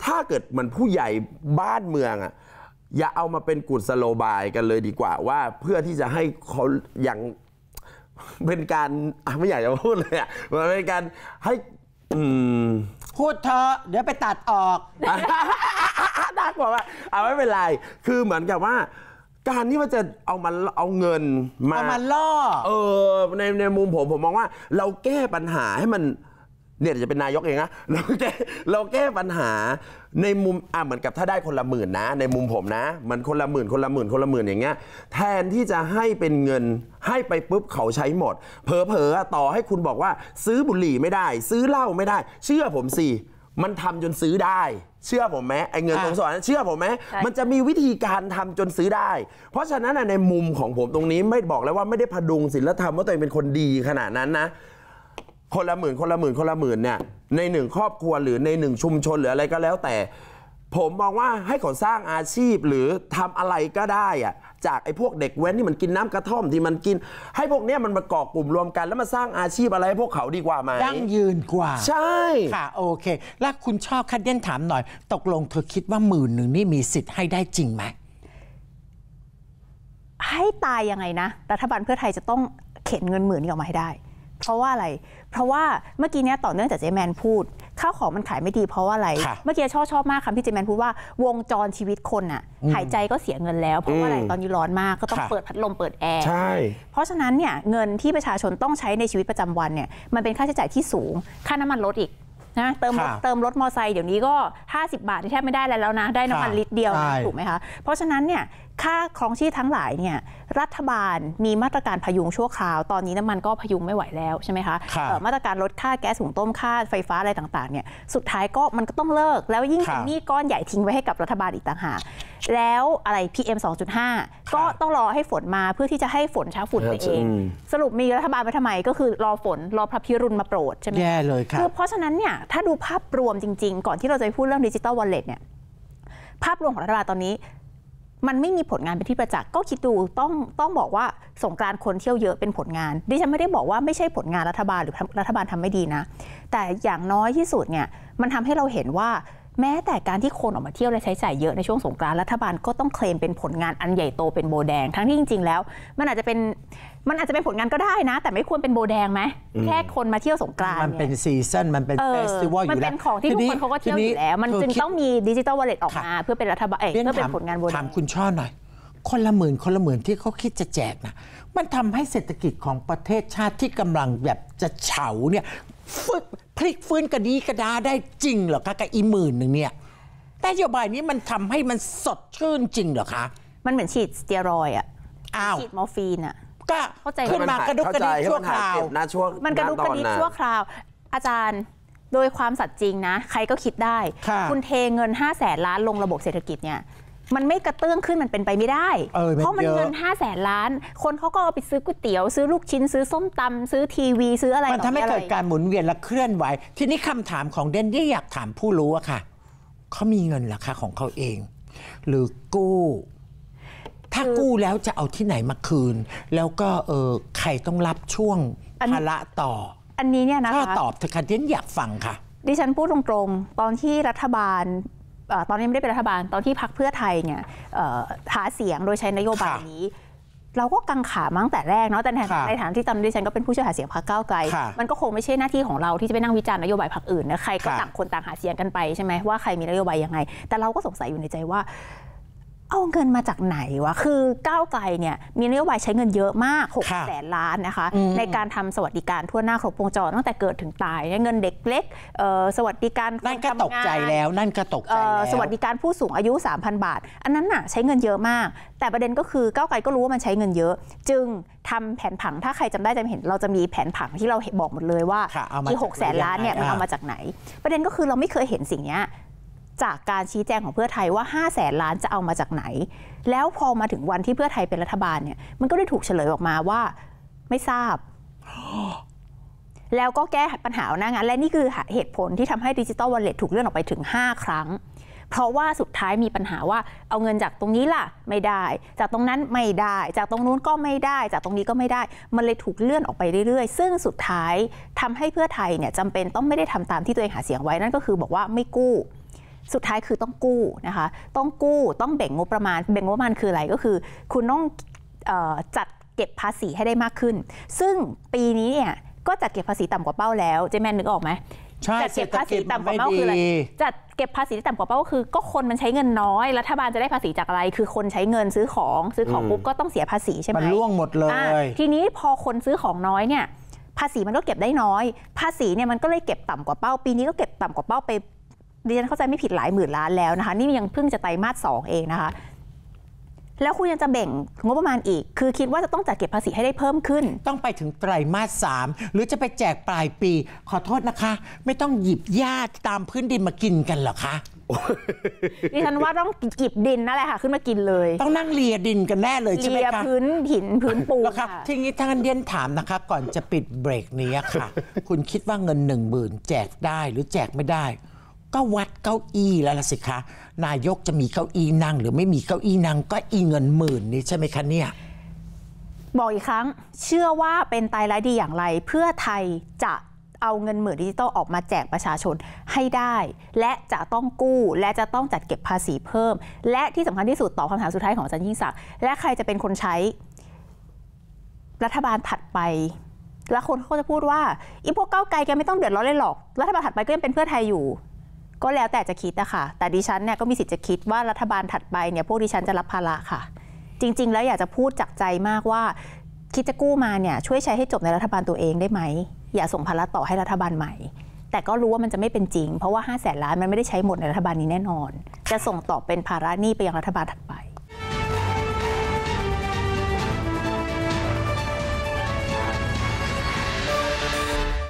ถ้าเกิดเหมันผู้ใหญ่บ้านเมืองอะอย่าเอามาเป็นกุศโลบายกันเลยดีกว่า ว่าเพื่อที่จะให้เขาอย่างเป็นการ ไม่อยากจะพูดเลยอะมันเป็นการให้พูดเธอเดี๋ยวไปตัดออกบอกว่าเอาไม่เป็นไร คือเหมือนกับว่า การที่มันจะเอามาเอาเงินมาเอามาล่อเออในในมุมผมผมมองว่า เราแก้ปัญหาให้มันเนี่ยจะเป็นนายกเองนะเราแก้เราแก้ปัญหาในมุมอ่ะเหมือนกับถ้าได้คนละหมื่นนะ ในมุมผมนะ มันคนละหมื่นคนละหมื่นคนละหมื่นอย่างเงี้ยแทนที่จะให้เป็นเงินให้ไปปุ๊บเขาใช้หมดเผลอๆต่อให้คุณบอกว่าซื้อบุหรี่ไม่ได้ ซื้อเหล้าไม่ได้ เชื่อผมสิมันทำจนซื้อได้เชื่อผมไหมไอ้เงินสองส่วนั้นเชื่อผมไหมมันจะมีวิธีการทำจนซื้อได้ เพราะฉะนั้นในมุมของผมตรงนี้ไม่บอกแล้วว่าไม่ได้พดุงศิลธรรมว่าตัวเองเป็นคนดีขนาดนั้นนะคนละหมื่นคนละหมื่นคนละหมื่นเนี่ยในหนึ่งครอบครัวหรือในหนึ่งชุมชนหรืออะไรก็แล้วแต่ ผมมองว่าให้เขาสร้างอาชีพหรือทำอะไรก็ได้อะจากไอ้พวกเด็กเว้นที่มันกินน้ำกระท่อมที่มันกิน ให้พวกเนี้ยมันประกอบกลุ่มรวมกัน แล้วมาสร้างอาชีพอะไรให้พวกเขาดีกว่าไหมยั่งยืนกว่า ใช่ค่ะ โอเค แล้วคุณชอบคัดเด่นถามหน่อย ตกลงเธอคิดว่าหมื่นหนึ่งนี่มีสิทธิ์ให้ได้จริงไหมให้ตายยังไงนะ รัฐบาลเพื่อไทยจะต้องเข็นเงินหมื่นนี้ออกมาให้ได้เพราะว่าอะไร เพราะว่าเมื่อกี้เนี้ยต่อเนื่องจากเจแมนพูดข้าวของมันขายไม่ดี เพราะว่าอะไร เมื่อกี้ชอบชอบมากคำที่เจแมนพูดว่าวงจรชีวิตคนอะหายใจก็เสียเงินแล้ว เพราะว่าอะไรตอนนี้ร้อนมากก็ต้องเปิดพัดลม เปิดแอร์เพราะฉะนั้นเนี่ยเงินที่ประชาชนต้องใช้ในชีวิตประจำวันเนี่ย มันเป็นค่าใช้จ่ายที่สูงค่าน้ำมันลดอีกนะเติมเติมรถมอไซค์เดี๋ยวนี้ก็ 50 บาทแทบไม่ได้แล้วนะ ได้น้ำมันลิตรเดียวถูกไหมคะเพราะฉะนั้นเนี่ยค่าคองชีพทั้งหลายเนี่ยรัฐบาลมีมาตรการพยุงชั่วคราวตอนนี้น้ำมันก็พยุงไม่ไหวแล้ว ใช่ไหมคะมาตรการลดค่าแก๊สหุงต้มค่าไฟฟ้าอะไรต่างๆเนี่ยสุดท้ายก็มันก็ต้องเลิก แล้วยิ่งเป็นหนี้ก้อนใหญ่ทิ้งไว้ให้กับรัฐบาลอีกต่างหากแล้วอะไร PM 2.5 ก็ต้องรอให้ฝนมาเพื่อที่จะให้ฝนช้าฝุ่นไปเอง สรุปมีรัฐบาลไปทำไมก็คือรอฝนรอพระพิรุณมาโปรดใช่ไหมแย่เลยครับคือเพราะฉะนั้นเนี่ยถ้าดูภาพรวมจริง ๆ ก่อนที่เราจะพูดเรื่องดิจิตอลวอลเล็ตเนี่ยภาพรวมของรัฐบาลตอนนี้มันไม่มีผลงานเป็นที่ประจักษ์ ก็คิดดูต้องต้องบอกว่าสงการคนเที่ยวเยอะเป็นผลงานดิฉันไม่ได้บอกว่าไม่ใช่ผลงานรัฐบาลหรือรัฐบาลทำไม่ดีนะ แต่อย่างน้อยที่สุดเนี่ยมันทำให้เราเห็นว่าแม้แต่การที่คนออกมาเที่ยวและใช้จ่ายเยอะในช่วงสงกรานรัฐบาลก็ต้องเคลมเป็นผลงานอันใหญ่โตเป็นโบแดงทั้งที่จริงๆ แล้ว มันอาจจะเป็นมันอาจจะเป็นผลงานก็ได้นะ แต่ไม่ควรเป็นโบแดงไหม แค่คนมาเที่ยวสงกรานต์มันเป็นซีซันมันเป็นเฟสติวัลอยู่แล้ว มันเป็นของที่ทุกคนเขาก็เที่ยวอยู่แล้ว มันจึงต้องมีดิจิตอลวอลเล็ตออกมา เพื่อเป็นรัฐบาลเพื่อเป็นผลงานโบแดงถามคุณช่อหน่อย คนละหมื่นคนละหมื่นที่เขาคิดจะแจกนะมันทำให้เศรษฐกิจของประเทศชาติที่กำลังแบบจะเฉาเนี่ยฟึกพลิกฟื้นกระดีกระดาได้จริงเหรอคะกับอีหมื่นหนึ่งเนี่ยแ่โยบายนี้มันทำให้มันสดชื่นจริงเหรอคะมันเหมือนฉีดสเตียรอยอะฉีดมอร์ฟีนอะก็ขึ้นมากระดุกกระดิกชั่วคราว มันกระดุกกระดิกชั่วคราว อาจารย์โดยความสัตย์จริงนะใครก็คิดได้ คุณเทเงิน5้าแสนล้านลงระบบเศรษฐกิจเนี่ยมันไม่กระเตื้องขึ้นมันเป็นไปไม่ได้ เพราะมันเงิน5้าแสนล้าน คนเขาก็เอาไปซื้อก๋วยเตี๋ยวซื้อลูกชิ้นซื้อส้มตำซื้อทีวี ซื้ออะไร มันทำให้เกิดการหมุนเวียนและเคลื่อนไหวทีนี้คำถามของเดนที่อยากถามผู้รู้อะค่ะเขามีเงินหรอคะของเขาเอง หรือกู้ถ้ากู้แล้วจะเอาที่ไหนมาคืน แล้วก็เออใครต้องรับช่วงภาระต่อ อันนี้เนี่ยนะคะตอบเธอค่เดินอยากฟังค่ะดิฉันพูดตรงๆ ตอนที่รัฐบาล ตอนนี้ไม่ได้เป็นรัฐบาลตอนที่พักเพื่อไทยเนี่ยหาเสียงโดยใช้นโยบายนี้เราก็กังขามั้งแต่แรกเนาะแต่ในฐานะที่ตจนดิฉันก็เป็นผู้ช่วยหาเสียงพรรคก้าวไกลมันก็คงไม่ใช่หน้าที่ของเราที่จะไปนั่งวิจารณ์นโยบายพรรคอื่นนะใครก็ต่างคนต่างหาเสียงกันไปใช่ไหมว่าใครมีนโยบายยังไง แต่เราก็สงสัยอยู่ในใจว่าเอาเงินมาจากไหนวะ คือก้าวไกลเนี่ยมีนโยบายใช้เงินเยอะมาก6แสนล้านนะคะ ในการทำสวัสดิการทั่วหน้าครบวงจรตั้งแต่เกิดถึงตายเงินเด็กเล็กสวัสดิการนั่นก็ตกใจแล้วนั่นก็ตกใจแล้วสวัสดิการผู้สูงอายุ 3,000 บาท อันนั้นน่ะใช้เงินเยอะมาก แต่ประเด็นก็คือก้าวไกลก็รู้ว่ามันใช้เงินเยอะ จึงทำแผนผังถ้าใครจำได้จะเห็นเราจะมีแผนผังที่เราบอกหมดเลยว่า ที่หกแสนล้านเนี่ยมันเอามาจากไหน ประเด็นก็คือเราไม่เคยเห็นสิ่งนี้จากการชี้แจงของเพื่อไทยว่า5แสนล้านจะเอามาจากไหน แล้วพอมาถึงวันที่เพื่อไทยเป็นรัฐบาลเนี่ย มันก็ได้ถูกเฉลยออกมาว่าไม่ทราบ แล้วก็แก้ปัญหาหน้างาน และนี่คือเหตุผลที่ทำให้ดิจิตอลวอลเล็ตถูกเลื่อนออกไปถึง 5 ครั้ง เพราะว่าสุดท้ายมีปัญหาว่า เอาเงินจากตรงนี้ล่ะ ไม่ได้ จากตรงนั้นไม่ได้ จากตรงนู้นก็ไม่ได้ จากตรงนี้ก็ไม่ได้ มันเลยถูกเลื่อนออกไปเรื่อยๆ ซึ่งสุดท้ายทำให้เพื่อไทยเนี่ยจำเป็นต้องไม่ได้ทำตามที่ตัวเองหาเสียงไว้นั่นก็คือบอกว่าไม่กู้สุดท้ายคือต้องกู้นะคะ ต้องกู้ ต้องแบ่งงบประมาณแบ่งงบประมาณคืออะไรก็คือ คุณต้องจัดเก็บภาษีให้ได้มากขึ้น ซึ่งปีนี้เนี่ยก็จัดเก็บภาษีต่ำกว่าเป้าแล้วเจแมนนึกออกไหมจัดเก็บภาษีต่ำกว่าเป้าคืออะไร จัดเก็บภาษีที่ต่ำกว่าเป้าก็คือก็คนมันใช้เงินน้อยรัฐบาลจะได้ภาษีจากอะไรคือคนใช้เงินซื้อของซื้อของปุ๊บก็ต้องเสียภาษีใช่ไหมมันล่วงหมดเลย ทีนี้พอคนซื้อของน้อยเนี่ย ภาษีมันก็เก็บได้น้อย ภาษีเนี่ยมันก็เลยเก็บต่ำกว่าเป้า ปีนี้ก็เก็บต่ำกว่าเป้า ไปดิฉันเข้าใจไม่ผิดหลายหมื่นล้านแล้วนะคะ นี่ยังเพิ่งจะไตรมาสสองเองนะคะ แล้วคุณยังจะแบ่งงบประมาณอีก คือคิดว่าจะต้องจัดเก็บภาษีให้ได้เพิ่มขึ้น ต้องไปถึงไตรมาสสามหรือจะไปแจกปลายปี ขอโทษนะคะ ไม่ต้องหยิบหญ้าตามพื้นดินมากินกันหรอคะดิฉันว่าต้องหยิบดินนั่นแหละค่ะขึ้นมากินเลย ต้องนั่งเลียดินกันแน่เลยใช่ไหมคะเลียพื้นหินพื้นปูนคะทีนี้ทางเดียนถามนะคะก่อนจะปิดเบรกนี้ค่ะ คุณคิดว่าเงินหนึ่งหมื่นแจกได้หรือแจกไม่ได้ก็วัดเก้าอี้แล้วล่ะสิคะนายกจะมีเก้าอี้นั่ง หรือไม่มีเก้าอี้นั่ง ก็อีเงินหมื่นนี่ใช่ไหมคะเนี่ยบอกอีกครั้งเชื่อว่าเป็นตายรดีอย่างไร เพื่อไทยจะเอาเงินหมื่นดิจิตอลออกมาแจกประชาชนให้ได้ และจะต้องกู้และจะต้องจัดเก็บภาษีเพิ่ม และที่สำคัญที่สุดต่อคำถามสุดท้ายของอาจารย์ยิ่งศักดิ์และใครจะเป็นคนใช้รัฐบาลถัดไป และคนเขาจะพูดว่าอีพวกเก้าไกลแกไม่ต้องเดือดร้อนเลยหรอกรัฐบาลถัดไปก็ยังเป็นเพื่อไทยอยู่ก็แล้วแต่จะคิดนะคะแต่ดิฉันเนี่ยก็มีสิทธิ์จะคิดว่ารัฐบาลถัดไปเนี่ยพวกดิฉันจะรับภาระค่ะ จริง ๆ แล้วอยากจะพูดจากใจมากว่าคิดจะกู้มาเนี่ยช่วยใช้ให้จบในรัฐบาลตัวเองได้ไหม อย่าส่งภาระต่อให้รัฐบาลใหม่ แต่ก็รู้ว่ามันจะไม่เป็นจริง เพราะว่า 5 0 0แสนล้านมันไม่ได้ใช้หมดในรัฐบาลนี้แน่นอนจะส่งต่อเป็นภาระหนี้ไปยังรัฐบาลถัดไป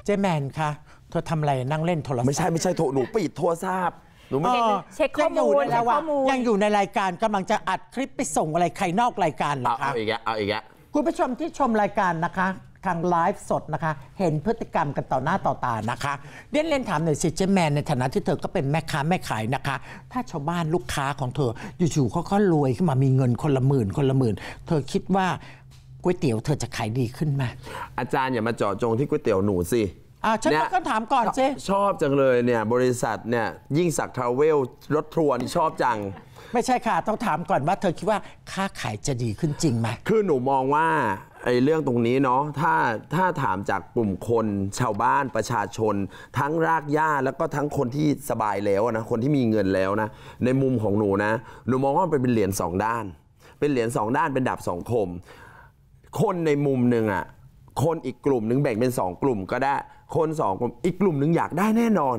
เจแมนค่ะเธอทำอะไรนั่งเล่นโทรศัพท์ไม่ใช่ไม่ใช่โทรหนูปิดโทรศัพท์หนูไม่เช็คเช็คข้อมูลแล้อ่ะว่ายังอยู่ในรายการกำลังจะอัดคลิปไปส่งอะไรใครนอกรายการเหรอเอาคะเอาอีกแล้วเอาอีกแล้วคุณผู้ชมที่ชมรายการนะคะ ทางไลฟ์สดนะคะ เห็นพฤติกรรมกันต่อหน้าต่อตานะคะเด่นเล่นถามหน่อยสิเจแมน ในฐานะที่เธอก็เป็นแม่ค้าแม่ขายนะคะ ถ้าชาวบ้านลูกค้าของเธออยู่ๆเขาก็รวยขึ้นมามีเงินคนละหมื่นคนละหมื่นเธอคิดว่าก๋วยเตี๋ยวเธอจะขายดีขึ้นไหมอาจารย์อย่ามาเจาะจงที่ก๋วยเตี๋ยวหนูสิอ่าฉันก็ต้องถามก่อนสิชอบจังเลยเนี่ยบริษัทเนี่ยยิ่งสักทราเวลรถทัวร์นี่ชอบจัง ไม่ใช่ค่ะ ต้องถามก่อนว่าเธอคิดว่าค้าขายจะดีขึ้นจริงไหมคือหนูมองว่าไอ้เรื่องตรงนี้เนาะถ้าถ้าถามจากกลุ่มคน ชาวบ้านประชาชน ทั้งรากหญ้าแล้วก็ทั้งคนที่สบายแล้วนะคนที่มีเงินแล้วนะ ในมุมของหนูนะหนูมองว่าเป็นเหรียญสองด้าน เป็นเหรียญสองด้านเป็นดาบสองคม คนในมุมหนึ่งอะคนอีกกลุ่มหนึ่งแบ่งเป็น 2 กลุ่มก็ได้คน 2 กลุ่มอีกกลุ่มหนึ่งอยากได้แน่นอน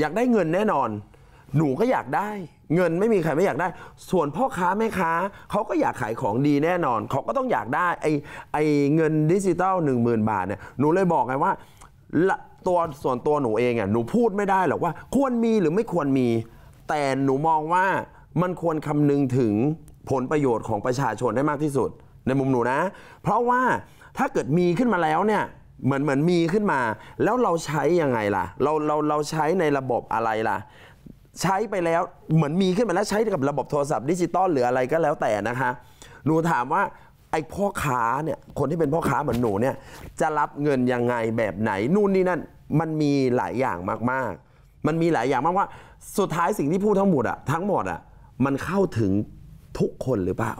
อยากได้เงินแน่นอน หนูก็อยากได้ เงินไม่มีใครไม่อยากได้ ส่วนพ่อค้าแม่ค้า เขาก็อยากขายของดีแน่นอน เขาก็ต้องอยากได้ไอไอเงินดิจิตอล1 0,000 บาทเนี่ยหนูเลยบอกไงว่าตัวส่วนตัวหนูเองอ่ะหนูพูดไม่ได้หรอกว่าควรมีหรือไม่ควรมี แต่หนูมองว่ามันควรคำนึงถึงผลประโยชน์ของประชาชนได้มากที่สุดในมุมหนูนะ เพราะว่าถ้าเกิดมีขึ้นมาแล้วเนี่ยเหมือนเหมือนมีขึ้นมา แล้วเราใช้ยังไงล่ะเราเราเราใช้ในระบบอะไรล่ะใช้ไปแล้วเหมือนมีขึ้นมาแล้วใช้กับระบบโทรศัพท์ดิจิตอลหรืออะไรก็แล้วแต่นะคะหนูถามว่าไอ้พ่อค้าเนี่ยคนที่เป็นพ่อค้าเหมือนหนูเนี่ยจะรับเงินยังไงแบบไหนนู่นนี่นั่นมันมีหลายอย่างมากๆ มันมีหลายอย่างมากว่า สุดท้ายสิ่งที่พูดทั้งหมดอะทั้งหมดอะมันเข้าถึงทุกคนหรือเปล่า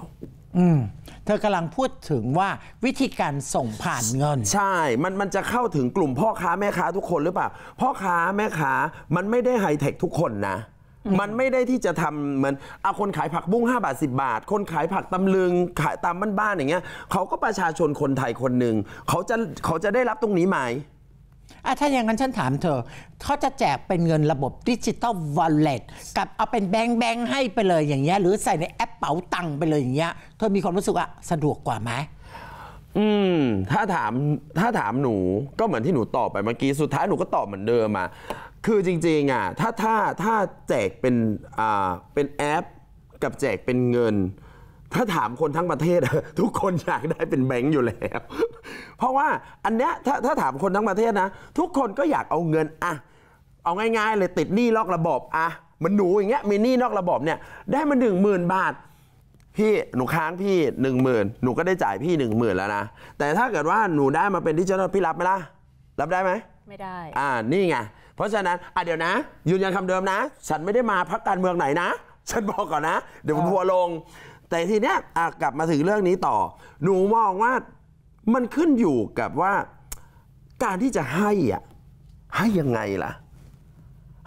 อืมเธอกำลังพูดถึงว่าวิธีการส่งผ่านเงิน ใช่ มันมันจะเข้าถึงกลุ่มพ่อค้าแม่ค้าทุกคนหรือเปล่า พ่อค้าแม่ค้ามันไม่ได้ไฮเทคทุกคนนะ มันไม่ได้ที่จะทำเหมือนเอาคนขายผักบุ้ง5บาท10 บาท คนขายผักตำลึงขายตามบ้านๆอย่างเงี้ยเขาก็ประชาชนคนไทยคนหนึ่ง เขาจะเขาจะได้รับตรงนี้ไหมอะถ้าอย่างนั้นฉันถามเธอเขาจะแจกเป็นเงินระบบดิจิตอลวอลเล็ตกับเอาเป็นแบงค์แบงค์ให้ไปเลยอย่างเงี้ยหรือใส่ในแอป เป๋าตังค์ไปเลยอย่างเงี้ยเธอมีความรู้สึกว่าสะดวกกว่าไหมอืมถ้าถามถ้าถามหนูก็เหมือนที่หนูตอบไปเมื่อกี้สุดท้ายหนูก็ตอบเหมือนเดิมอ่ะคือจริงๆอ่ะถ้าถ้าถ้าแจกเป็นอ่าเป็นแอป กับแจกเป็นเงินถ้าถามคนทั้งประเทศทุกคนอยากได้เป็นแบงก์อยู่แล้วเพราะว่าอันเนี้ยถ้าถ้าถามคนทั้งประเทศนะ ทุกคนก็อยากเอาเงินอะเอาง่าย ๆ เลยติดหนี้นอกระบบอะมันหนูอย่างเงี้ยมีหนี้นอกระบบเนี่ย ได้มาหนึ่งหมื่นบาท พี่หนูค้างพี่หนึ่งหมื่นหนูก็ได้จ่ายพี่หนึ่งหมื่นแล้วนะแต่ถ้าเกิดว่าหนูได้มาเป็นที่เจ้าหน้าพี่รับไหมล่ะรับได้ไหมไม่ได้อ่านี่ไงเพราะฉะนั้น อ่ะเดี๋ยวนะยืนยันคำเดิมนะ ฉันไม่ได้มาพักการเมืองไหนนะฉันบอกก่อนนะ เดี๋ยวผมทัวลงแต่ทีเนี้ยกลับมาถึงเรื่องนี้ต่อ หนูมองว่ามันขึ้นอยู่กับว่าการที่จะให้อ่ะให้ยังไงล่ะ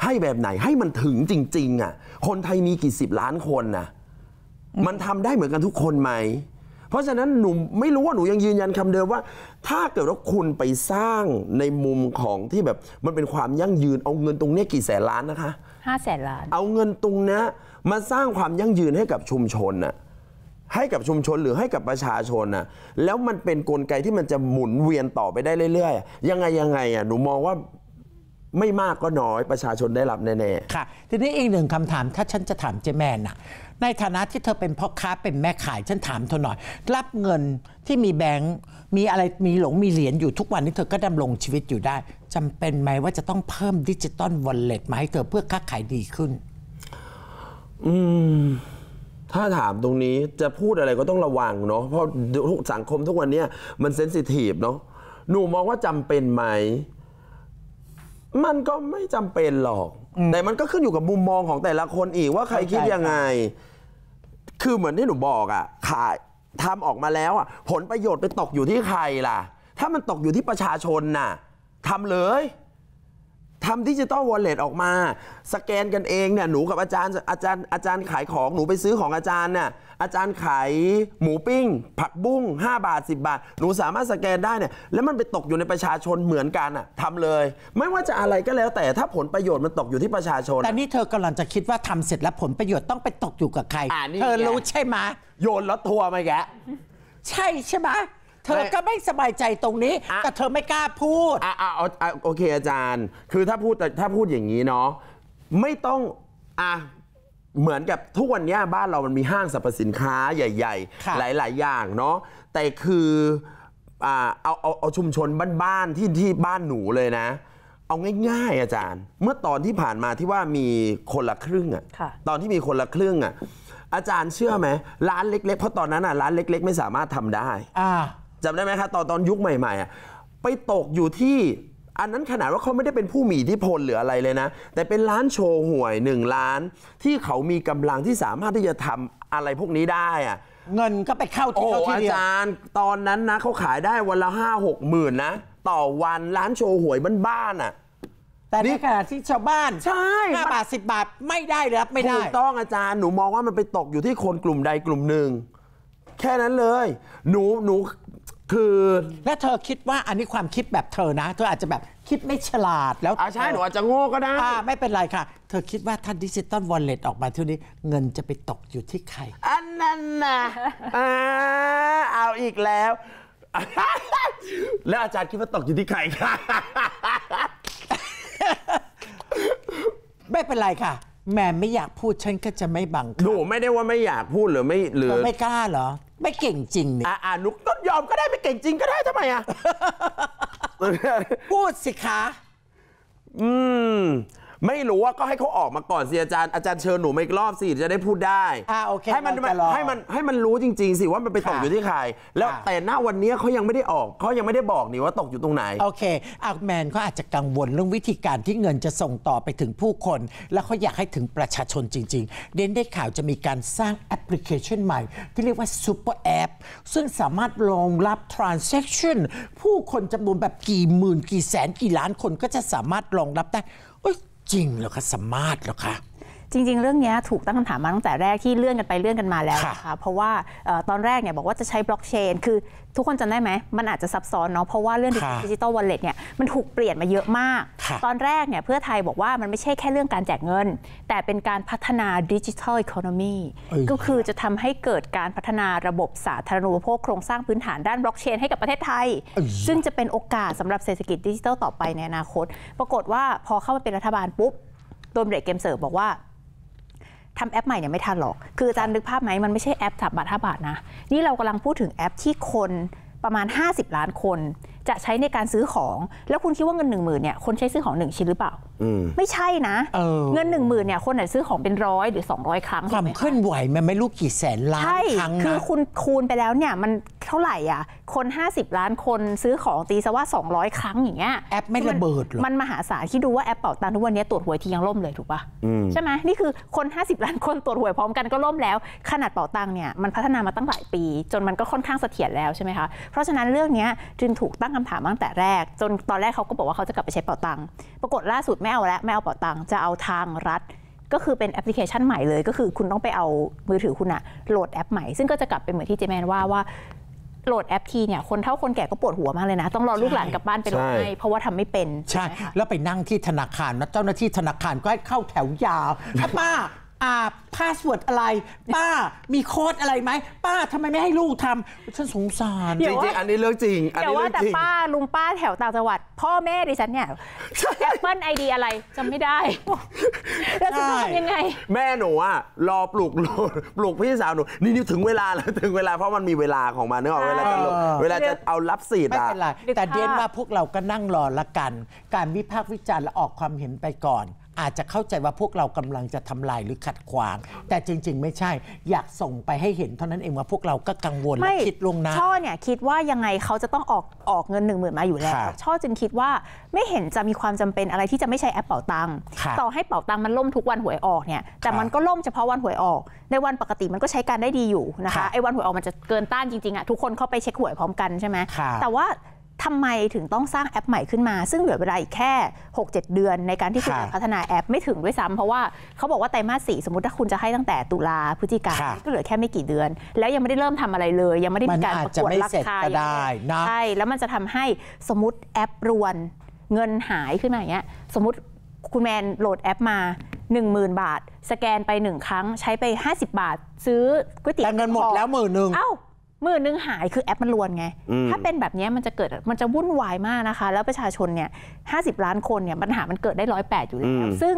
ให้แบบไหนให้มันถึงจริงๆอ่ะคนไทยมีกี่สิบล้านคนนะมันทำได้เหมือนกันทุกคนไหมเพราะฉะนั้นหนูไม่รู้ว่าหนูยังยืนยันคำเดิมว่า ถ้าเกิดว่าคุณไปสร้างในมุมของที่แบบมันเป็นความยั่งยืนเอาเงินตรงนี้กี่แสนล้านนะคะห้าแสนล้านเอาเงินตรงนี้มาสร้างความยั่งยืนให้กับชุมชนน่ะให้กับชุมชนหรือให้กับประชาชนนะแล้วมันเป็นนกลไกที่มันจะหมุนเวียนต่อไปได้เรื่อยๆยังไงยังไง อ่ะหนูมองว่าไม่มากก็น้อยประชาชนได้รับแน่ๆค่ะ ทีนี้อีกหนึ่งคำถามถ้าฉันจะถามเจแมนน่ะ ในฐานะที่เธอเป็นพ่อค้าเป็นแม่ขาย ฉันถามเธอหน่อย รับเงินที่มีแบงค์ มีอะไรมีหลงมีเหรียญอยู่ทุกวันนี้เธอก็ดำรงชีวิตอยู่ได้จำเป็นไหมว่าจะต้องเพิ่มดิจิตอลวอลเล็ตมาให้เธอเพื่อค้าขายดีขึ้น อืมถ้าถามตรงนี้จะพูดอะไรก็ต้องระวังเนาะเพราะสังคมทุกวันนี้มันเซนซิทีฟเนาะหนูมองว่าจำเป็นไหม มันก็ไม่จำเป็นหรอก แต่มันก็ขึ้นอยู่กับมุมมองของแต่ละคนอีกว่าใครคิดยังไง คือเหมือนที่หนูบอกอะ่ะขายทำออกมาแล้วอะ่ะผลประโยชน์ไปตกอยู่ที่ใครล่ะ ถ้ามันตกอยู่ที่ประชาชนน่ะทำเลยทำดิจิตอลวอลเล็ตออกมา สแกนกันเองเนี่ยหนูกับอาจารย์อาจารย์อาจารย์ขายของหนูไปซื้อของอาจารย์น่ะอาจารย์ขายหมูปิ้งผักบุ้ง 5 บาท 10 บาทหนูสามารถสแกนได้เนี่ยแล้วมันไปตกอยู่ในประชาชนเหมือนกันอ่ะทำเลย ไม่ว่าจะอะไรก็แล้วแต่ถ้าผลประโยชน์มันตกอยู่ที่ประชาชนแต่นี่เธอกำลังจะคิดว่าทำเสร็จแล้วผลประโยชน์ต้องไปตกอยู่กับใครเธอรู้ใช่ไหมโยนรถทัวร์มแกใช่ใช่ไหมเธอก็ไม่สบายใจตรงนี้แต่เธอไม่กล้าพูดอ่ะอ่ะโอเค อาจารย์ คือถ้าพูดแต่ถ้าพูดอย่างนี้เนาะไม่ต้องอ่ะเหมือนกับทุกวันนี้บ้านเรามันมีห้างสรรพสินค้าใหญ่ๆ หลายๆอย่างเนาะแต่คือออาเอาเอาเอาชุมชนบ้านๆที่ที่บ้านหนูเลยนะ เอาง่ายๆอาจารย์ เมื่อตอนที่ผ่านมาที่ว่ามีคนละครึ่งอะ่ะตอนที่มีคนละครึ่งอะอาจารย์เชื่อไหมร้านเล็ก ๆ เพราะตอนนั้นอะร้านเล็กๆ ไม่สามารถทำได้ อ่าจำได้ไหมครับตอนตอนยุคใหม่ๆ ไปตกอยู่ที่ อันนั้นขนาดว่าเขาไม่ได้เป็นผู้มีอิทธิพลหรืออะไรเลยนะแต่เป็นร้านโชว์หวยหนึ่งร้านที่เขามีกำลังที่สามารถที่จะทำอะไรพวกนี้ได้อะเงินก็ไปเข้าที่เขาที่เดียวอาจารย์ตอนนั้นนะเขาขายได้วันละห้าหกหมื่นนะต่อวันร้านโชว์หวยบ้านๆอ่ะแต่ในขณะที่ชาวบ้าน ใช่ห้าบาทสิบบาทไม่ได้เลยครับไม่ได้ถูกต้องอาจารย์หนูมองว่ามันไปตกอยู่ที่คนกลุ่มใดกลุ่มหนึ่งแค่นั้นเลยหนูหนูคือและเธอคิดว่าอันนี้ความคิดแบบเธอนะ เธออาจจะแบบคิดไม่ฉลาด แล้วอาใช่หนูอาจจะโง่ก็ได้อ่าไม่เป็นไรค่ะ เธอคิดว่าถ้าดิจิตอลวอลเล็ตออกมาเท่านี้ เงินจะไปตกอยู่ที่ใครอันนั้นนะเอาอีกแล้ว แล้วอาจารย์คิดว่าตกอยู่ที่ใครคะไม่เป็นไรค่ะ แม่ไม่อยากพูดฉันก็จะไม่บังคับหนูไม่ได้ว่าไม่อยากพูดหรือไม่หรือไม่กล้าเหรอไม่เก่งจริงนี่อ่อานุก้นยอมก็ได้ไม่เก่งจริงก็ได้ทำไมอ่ะพูดสิคะ อืมไม่รู้ว่าก็ให้เขาออกมาก่อนสิ อาจารย์อาจารย์เชิญหนูมาอีกรอบสิจะได้พูดได้อ่าโอเคให้มันให้มันให้มันรู้จริงๆ สิว่ามันไปตกอยู่ที่ใคร แล้วต่หแต่ณวันนี้เขายังไม่ได้ออกเขายังไม่ได้บอกนี่ว่าตกอยู่ตรงไหนโอเคอาแมนเขาอาจจะกังวลเรื่องวิธีการที่เงินจะส่งต่อไปถึงผู้คน แล้วเขาอยากให้ถึงประชาชนจริง ๆ เดนได้ข่าวจะมีการสร้างแอปพลิเคชันใหม่ ที่เรียกว่าซูเปอร์แอปซึ่งสามารถรองรับทรานเซ็คชันผู้คนจำนวนแบบกี่หมื่นกี่แสนกี่ล้านคนก็จะสามารถรองรับได้จริงเหรอคะ สามารถเหรอคะจริง ๆ เรื่องนี้ถูกตั้งคำถามมาตั้งแต่แรกที่เลื่อนกันไป เลื่อนกันมาแล้วนะคะเพราะว่าตอนแรกเนี่ยบอกว่าจะใช้บล็อกเชนคือทุกคนจำได้ไหม มันอาจจะซับซ้อนเนาะเพราะว่าเรื่องดิจิตอลวอลเล็ตเนี่ยมันถูกเปลี่ยนมาเยอะมาก ตอนแรกเนี่ยเพื่อไทยบอกว่ามันไม่ใช่แค่เรื่องการแจกเงิน แต่เป็นการพัฒนาดิจิทัลอีโคโนมีก็คือจะทำให้เกิดการพัฒนาระบบสาธารณูปโภคโครงสร้างพื้นฐานด้านบล็อกเชนให้กับประเทศไทย ซึ่งจะเป็นโอกาสสาหรับเศรษฐกิจดิจิทัล ต่อไปในอนาคตปรากฏว่าพอเข้ามาเป็นรัฐบาลปุ๊บโดนเบรกเกมเสิร์ฟบอกว่าทำแอปใหม่เนี่ยไม่ทันหรอก คืออาจารย์นึกภาพไหม มันไม่ใช่แอปถับบาทห้าบาทนะ นี่เรากำลังพูดถึงแอปที่คนประมาณ 50 ล้านคน จะใช้ในการซื้อของ แล้วคุณคิดว่าเงิน1มื่นเนี่ยคนใช้ซื้อของ 1ชิ้นหรือเปล่าไม่ใช่นะเเงินหนึ่งหมื่นเนี่ยคนไหนซื้อของเป็นร้อยหรือ 200 ครั้งความเคลื่อนไหวมันไม่รู้กี่แสนล้านครั้งคือคุณคูณไปแล้วเนี่ยมันเท่าไหร่อ่ะ คน 50 ล้านคนซื้อของตีซะว่า200 ครั้งอย่างเงี้ยแอปไม่ระเบิดหรอมันมหาศาลที่ดูว่าแอปเป่าตังทุกวันนี้ตรวจหวยทียังล่มเลยถูกปะ่ะใช่ไหมนี่คือคน 50 ล้านคนตรวจหวยพร้อมกันก็ล่มแล้ว ขนาดเป่าตังเนี่ยมันพัฒนามาตั้งหลายปี จนมันก็ค่อนข้างเสถียรแล้วใช่ไหมคะเพราะฉะนั้นเรื่องนี้จึงถูกตั้งคำถามตั้งแต่แรก จนตอนแรกเขาก็บอกว่าเขาจะกลับไปใช้เป่าตังปรากฏล่าสุดแไม่เอาแล้วไม่เอาเป๋าตังค์จะเอาทางรัฐ ก็คือเป็นแอปพลิเคชันใหม่เลยก็คือคุณต้องไปเอามือถือคุณอะโหลดแอปใหม่ซึ่งก็จะกลับไปเหมือนที่เจแมนว่าว่า โหลดแอปทีเนี่ยคนเท่าคนแก่ก็ปวดหัวมากเลยนะ ต้องรอลูกหลานกลับบ้านไปโหลดให้เพราะว่าทำไม่เป็นใช่แล้วไปนั่งที่ธนาคารนะเจ้าหน้าที่ธนาคารก็ให้เข้าแถวยาวป้าอาพาสเวิร์ดอะไร ป้ามีโค้ดอะไรไหม ป้าทำไมไม่ให้ลูกทำฉันสงสารจริงจอันนี้เรื่องจริงอันเดี๋ยวนี้ว่าเรื่องแต่จริงป้า ลุงป้าแถวต่างจังหวัดพ่อแม่ดิฉันเนี่ยแอปเปิลไอดีอะไรจำไม่ได้ แล้วจะทำยังไง แม่หนูอะรอปลุกลูกปลุกพี่สาวหนูนี่นี่ถึงเวลาแล้ว ถึงเวลาเพราะมันมีเวลาของมันเนอะเวลาจะลเวลาจะเอารับสีดไม่อะเป็นไรแต่เดียนว่าพวกเราก็นั่งรอละกัน การวิพากษ์วิจารณ์และออกความเห็นไปก่อนอาจจะเข้าใจว่าพวกเรากำลังจะทำลายหรือขัดขวาง แต่จริง ๆ ไม่ใช่ อยากส่งไปให้เห็นเท่านั้นเองว่าพวกเราก็กังวลและคิดลงนะช่อเนี่ยคิดว่ายังไงเขาจะต้องออกออกเงินหนึ่งหมื่นมาอยู่แล้วช่อจึงคิดว่าไม่เห็นจะมีความจำเป็นอะไรที่จะไม่ใช่แอปเป่าตังต่อให้เป่าตังมันล่มทุกวันหวยออกเนี่ยแต่มันก็ล่มเฉพาะวันหวยออก ในวันปกติมันก็ใช้การได้ดีอยู่นะคะไอ้วันหวยออกมันจะเกินต้านจริงๆอ่ะทุกคนเข้าไปเช็คหวยพร้อมกันใช่ไหมแต่ว่าทำไมถึงต้องสร้างแอปใหม่ขึ้นมาซึ่งเหลือเวลาอีกแค่ 6-7 เดือนในการที่คุณจะพัฒนาแอปไม่ถึงด้วยซ้ำเพราะว่าเขาบอกว่าไตรมาสสี่ สมมติถ้าคุณจะให้ตั้งแต่ตุลาพฤศจิกาก็เหลือแค่ไม่กี่เดือน แล้วยังไม่ได้เริ่มทำอะไรเลย ยังไม่ได้มีการประกวดราคาได้นะใช่แล้วมันจะทำให้สมมติแอปรวนเงินหายขึ้นมาอย่างเงี้ย สมมติคุณแมนโหลดแอปมา 10,000 บาท สแกนไป 1 ครั้งใช้ไป 50 บาทซื้อก๋วยเตี๋ยวแต่เงินหมดแล้วหมื่นหนึ่งเอ้ามือนึงหายคือแอปมันลวนไง ถ้าเป็นแบบนี้มันจะเกิดมันจะวุ่นวายมากนะคะ แล้วประชาชนเนี่ยห้ล้านคนเนี่ยปัญหามันเกิดได้ร้อยแปดอยู่แล้วซึ่ง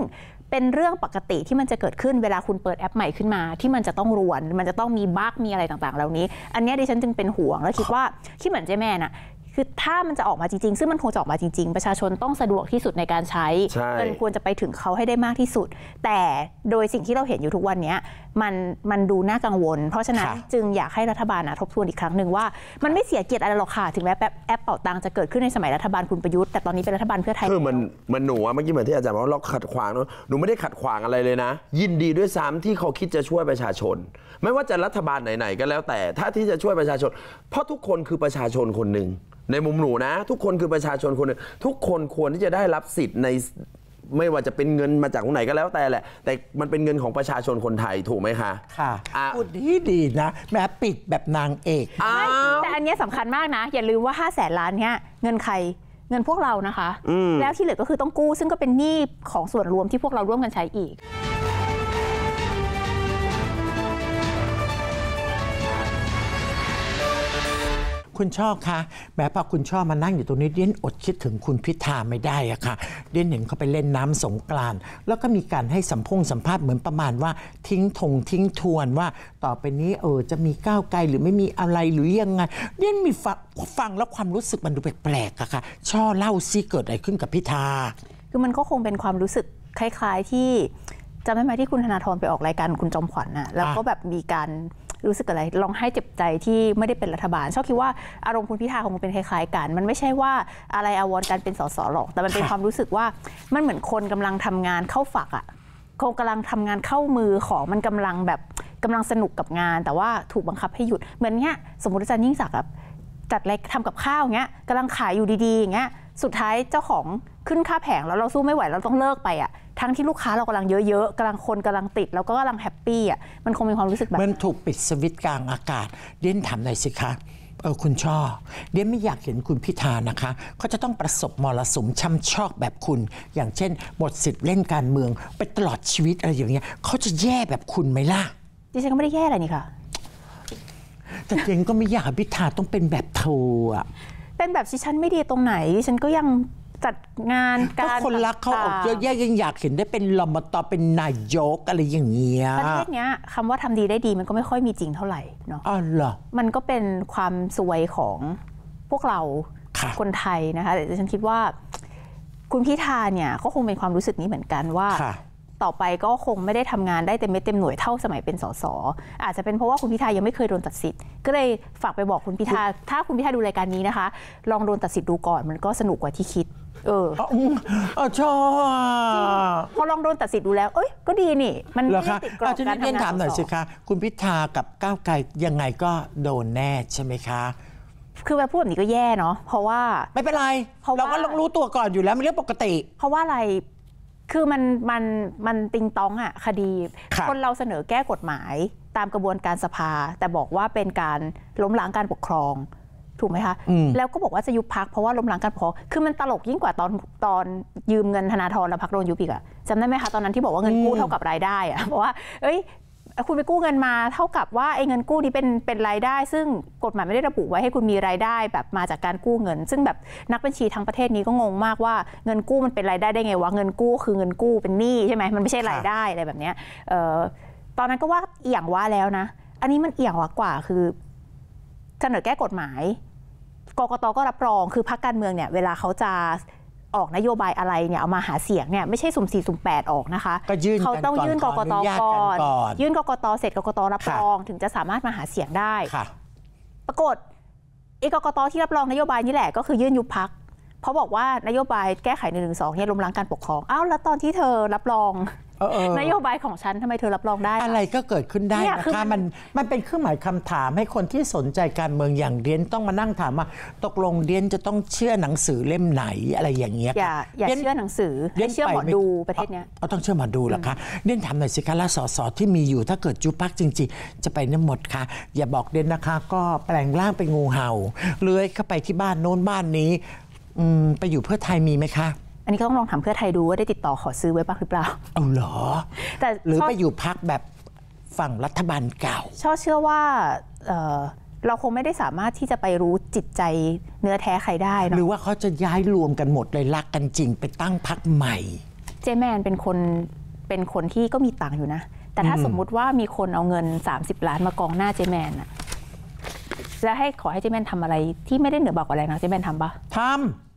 เป็นเรื่องปกติที่มันจะเกิดขึ้นเวลาคุณเปิดแอปใหม่ขึ้นมา ที่มันจะต้องรวน มันจะต้องมีบั๊กมีอะไรต่างๆ เหล่านี้ อันนี้ดิฉันจึงเป็นห่วงและคิดว่าที่เหมือนเจ๊แม่น่ะคือถ้ามันจะออกมาจริงๆ ซึ่งมันคงจะออกมาจริงๆ ประชาชนต้องสะดวกที่สุดในการใช้ใชมเนควรจะไปถึงเขาให้ได้มากที่สุด แต่โดยสิ่งที่เราเห็นอยู่ทุกวันนี้ มัน มันดูน่ากังวล เพราะฉะนั้น จึงอยากให้รัฐบาลนะทบทวนอีกครั้งหนึ่งว่ามันไม่เสียเกียรติอะไรหรอกค่ะ ถึงแม้แอปแอปเป่าตังจะเกิดขึ้นในสมัยรัฐบาลคุณประยุทธ์ แต่ตอนนี้เป็นรัฐบาลเพื่อไทยคือมันมันหนูอะเมื่อกี้เหมือนที่อาจารย์บอกว่าเราขัดขวางนะหนูไม่ได้ขัดขวางอะไรเลยนะ ยินดีด้วยซ้ำที่เขาคิดจะช่วยประชาชน ไม่ว่าจะรัฐบาลไหน ๆ ก็แล้วแต่ถ้าที่จะช่วยประชาชน เพราะทุกคนคือประชาชนคนหนึ่งในมุมหนูนะ ทุกคนคือประชาชนคนหนึ่งทุกคนควรที่จะได้รับสิทธิ์ในไม่ว่าจะเป็นเงินมาจากตรงไหนก็แล้วแต่แหละ แต่มันเป็นเงินของประชาชนคนไทยถูกไหมคะค่ะอพูดดีดีนะ แม้ปิดแบบนางเอกอไม่แต่อันนี้สสำคัญมากนะ อย่าลืมว่า5้าแสนล้านเนี้ยเงินใครเงินพวกเรานะคะ แล้วที่เหลือก็คือต้องกู้ซึ่งก็เป็นหนี้ของส่วนรวมที่พวกเราร่วมกันใช้อีกคุณชอบคะ แม้พอคุณชอบมานั่งอยู่ตรงนี้เด่นอดคิดถึงคุณพิธาไม่ได้อะค่ะ เด่นเห็นเขาไปเล่นน้ำสงกรานแล้วก็มีการให้สัมพงสัมภาษณ์เหมือนประมาณว่าทิ้งทงทิ้งทวนว่า ต่อไปนี้เออจะมีก้าวไกลหรือไม่มีอะไรหรือยังไงเด่นมีฟังแล้วความรู้สึกมันดูแปลกๆอะค่ะ ช่อเล่าซิเกิดอะไรขึ้นกับพิธา คือมันก็คงเป็นความรู้สึกคล้าย ๆ ที่จำได้ไหมที่คุณธนาธรไปออกรายการคุณจอมขวัญน่ะแล้วก็แบบมีการรู้สึกอะไรลองให้เจ็บใจที่ไม่ได้เป็นรัฐบาลชอบคิดว่าอารมณ์คุณพิธาคงเป็นคล้ายๆกัน มันไม่ใช่ว่าอะไรอาวรการเป็นสสหรอก แต่มันเป็นความรู้สึกว่ามันเหมือนคนกำลังทำงานเข้าฝักอะคงกำลังทำงานเข้ามือของมันกำลังแบบกำลังสนุกกับงาน แต่ว่าถูกบังคับให้หยุดเหมือนเนี้ยสมมติอาจารย์ยิ่งศักดิ์จัดอะไรทำกับข้าวเงี้ยกำลังขายอยู่ดีๆอย่างเงี้ยสุดท้ายเจ้าของขึ้นค่าแผงแล้วเราสู้ไม่ไหว เราต้องเลิกไปอะ่ะ ทั้งที่ลูกค้าเรากำลังเยอะๆกำลังคนกำลังติด แล้วก็กำลังแฮปปี้อ่ะ มันคงมีความรู้สึกแบบ มันถูกปิดสวิตกลางอากาศ เดยนถามหน่อยสิคะเออคุณช่อเดี๋ยวไม่อยากเห็นคุณพิธานะคะเขาจะต้องประสบมรสุมช้ำชอกแบบคุณ อย่างเช่นหมดสิทธิ์เล่นการเมือง ไปตลอดชีวิตอะไรอย่างเงี้ยเขาจะแย่แบบคุณไหมล่ะ ดิฉันก็ไม่ได้แย่อะไรนี่ค่ะ แต่เจนก็ไม่อยากพิธาต้องเป็นแบบเธออะเป็นแบบทิฉันไม่ดีตรงไหนฉันก็ยังจัดงานก็คนรักเขาออกเยอะแยะยังอยากเห็นได้เป็นลมตอเป็นนายกอะไรอย่างเงี้ยประเทศเนี้ยคำว่าทำดีได้ดีมันก็ไม่ค่อยมีจริงเท่าไหร่เนาะอ๋อเหรอมันก็เป็นความสวยของพวกเราคนไทยนะคะแต่ฉันคิดว่าคุณพิธาเนี่ยก็คงเป็นความรู้สึกนี้เหมือนกันว่าต่อไปก็คงไม่ได้ทำงานได้เต็มเม็ดเต็มหน่วยเท่าสมัยเป็นสสอาจจะเป็นเพราะว่าคุณพิธายังไม่เคยโดนตัดสิทธิ์ก็เลยฝากไปบอกคุณพิธาถ้าคุณพิธาดูรายการนี้นะคะลองโดนตัดสิทธิ์ดูก่อนมันก็สนุกกว่าที่คิดเออเออชอบพอลองโดนตัดสิทธิ์ดูแล้ว เอ้ย ก็ดีนี่ มันไม่ะติดกรอบการทำเรียนงานถามหน่อยสิคะ คุณพิธากับก้าวไกลยังไงก็โดนแน่ใช่ไหมคะ คือบาพูดแบบนี้ก็แย่เนาะ เพราะว่า ไม่เป็นไร เราก็ต้องรู้ตัวก่อนอยู่แล้ว มันเรื่องปกติ เพราะว่าอะไร คือมัน มัน มันติงตองอะคดี คนเราเสนอแก้กฎหมายตามกระบวนการสภา แต่บอกว่าเป็นการล้มล้างการปกครองถูกไหมคะแล้วก็บอกว่าจะยุบพักเพราะว่าล้มล้างการปกครองคือมันตลกยิ่งกว่าตอนตอนยืมเงินธนาธรแล้วพักโดนยุบอีกอะจำได้ไหมคะตอนนั้นที่บอกว่าเงินกู้เท่ากับรายได้อะเพราะว่าเอ้ยคุณไปกู้เงินมาเท่ากับว่าไอ้เงินกู้นี้เป็นเป็นรายได้ ซึ่งกฎหมายไม่ได้ระบุไว้ให้คุณมีรายได้แบบมาจากการกู้เงิน ซึ่งแบบนักบัญชีทั้งประเทศนี้ก็งงมากว่าเงินกู้มันเป็นรายได้ได้ไงวะเงินกู้คือเงินกู้เป็นหนี้ใช่ไหมมันไม่ใช่รายได้อะไรแบบเนี้ยตอนนั้นก็ว่าเอี่ยงว่าแล้วนะอันนี้มันเอี่ยงว่ากว่าคือเสนอแก้กฎหมายกกตก็รับรอง คือพรรคการเมืองเนี่ยเวลาเขาจะออกนโยบายอะไรเนี่ยเอามาหาเสียงเนี่ยไม่ใช่สุ่มสี่สุ่มแปดออกนะคะเขาต้องยื่นกกตก่อนยื่นกกตเสร็จกกตรับรองถึงจะสามารถมาหาเสียงได้ปรากฏอีกกตที่รับรองนโยบายนี่แหละก็คือยื่นยุบพักเพราะบอกว่านโยบายแก้ไขหนึ่งหนึ่งสองเนี่ยล้มล้างการปกครองอ้าวแล้วตอนที่เธอรับรองนโยบายของฉันทำไมเธอรับรองได้ อะไรก็เกิดขึ้นได้นะคะมันมันเป็นเครื่องหมายคำถามให้คนที่สนใจการเมืองอย่างเดียนต้องมานั่งถามว่าตกลงเดียนจะต้องเชื่อหนังสือเล่มไหนอะไรอย่างเงี้ยอย่าอย่าเชื่อหนังสือเดียนเชื่อหมอดูประเทศเนี้ยเอาต้องเชื่อหมอดูหรอคะเดียนถามหน่อยสิคะล้สสที่มีอยู่ถ้าเกิดจุบพักจริงๆ จะไปนั่นหมดค่ะ อย่าบอกเดียนนะคะ ก็แปลงร่างเป็นงูเห่าเลื้อยเข้าไปที่บ้านโน้นบ้านนี้ไปอยู่เพื่อไทยมีไหมคะอันนี้ก็ต้องลองถามเพื่อไทยดูว่าได้ติดต่อขอซื้อไว้บ้างหรือเปล่า เอาเหรอ แต่หรือไปอยู่พักแบบฝั่งรัฐบาลเก่า ชอบเชื่อว่าเเราคงไม่ได้สามารถที่จะไปรู้จิตใจเนื้อแท้ใครได้หะหรือว่าเขาจะย้ายรวมกันหมดเลยรักกันจริงไปตั้งพักใหม่ เจแมนเป็นคนเป็นคนที่ก็มีตังค์อยู่นะ แต่ถ้าสมมุติว่ามีคนเอาเงิน 30 ล้านมากองหน้าเจแมนอะจะให้ขอให้เจแมนทำอะไร ที่ไม่ได้เหนือบอกอะไรนะเจแมนทำปะท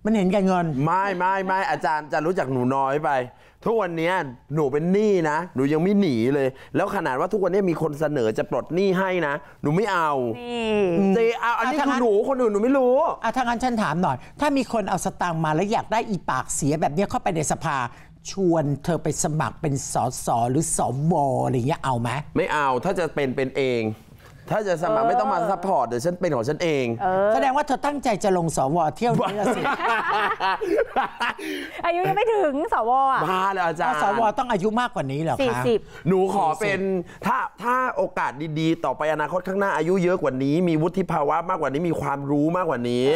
มันเห็นแก่เงินไม่ไม่ไม่อาจารย์จะรู้จักหนูน้อยไป ทุกวันนี้หนูเป็นหนี้นะ หนูยังไม่หนีเลย แล้วขนาดว่าทุกวันนี้มีคนเสนอจะปลดหนี้ให้นะ หนูไม่เอาเีเอาอันนี้คือหนูคนอื่นหนูไม่รู้อ่ะถ้างั้นฉันถามหน่อยถ้ามีคนเอาสตางค์มาแล้วอยากได้อีปากเสียแบบนี้เข้าไปในสภา ชวนเธอไปสมัครเป็นสสหรือสวอะไรเงี้ยเอาไหมไม่เอาถ้าจะเป็นเป็นเองถ้าจะสมัครไม่ต้องมาซัพพอร์ตเดี๋ยวฉันเป็นของฉันเอง แสดงว่าเธอตั้งใจจะลงสวเที่ยวนี้ละสิอายุยังไม่ถึงสวอ่ะบ้าเลยอาจารย์สวต้องอายุมากกว่านี้เหรอคะสี่สิบหนูขอเป็นถ้าถ้าโอกาสดีๆ ต่อไปอนาคตข้างหน้าอายุเยอะกว่านี้มีวุฒิภาวะมากกว่านี้มีความรู้มากกว่านี้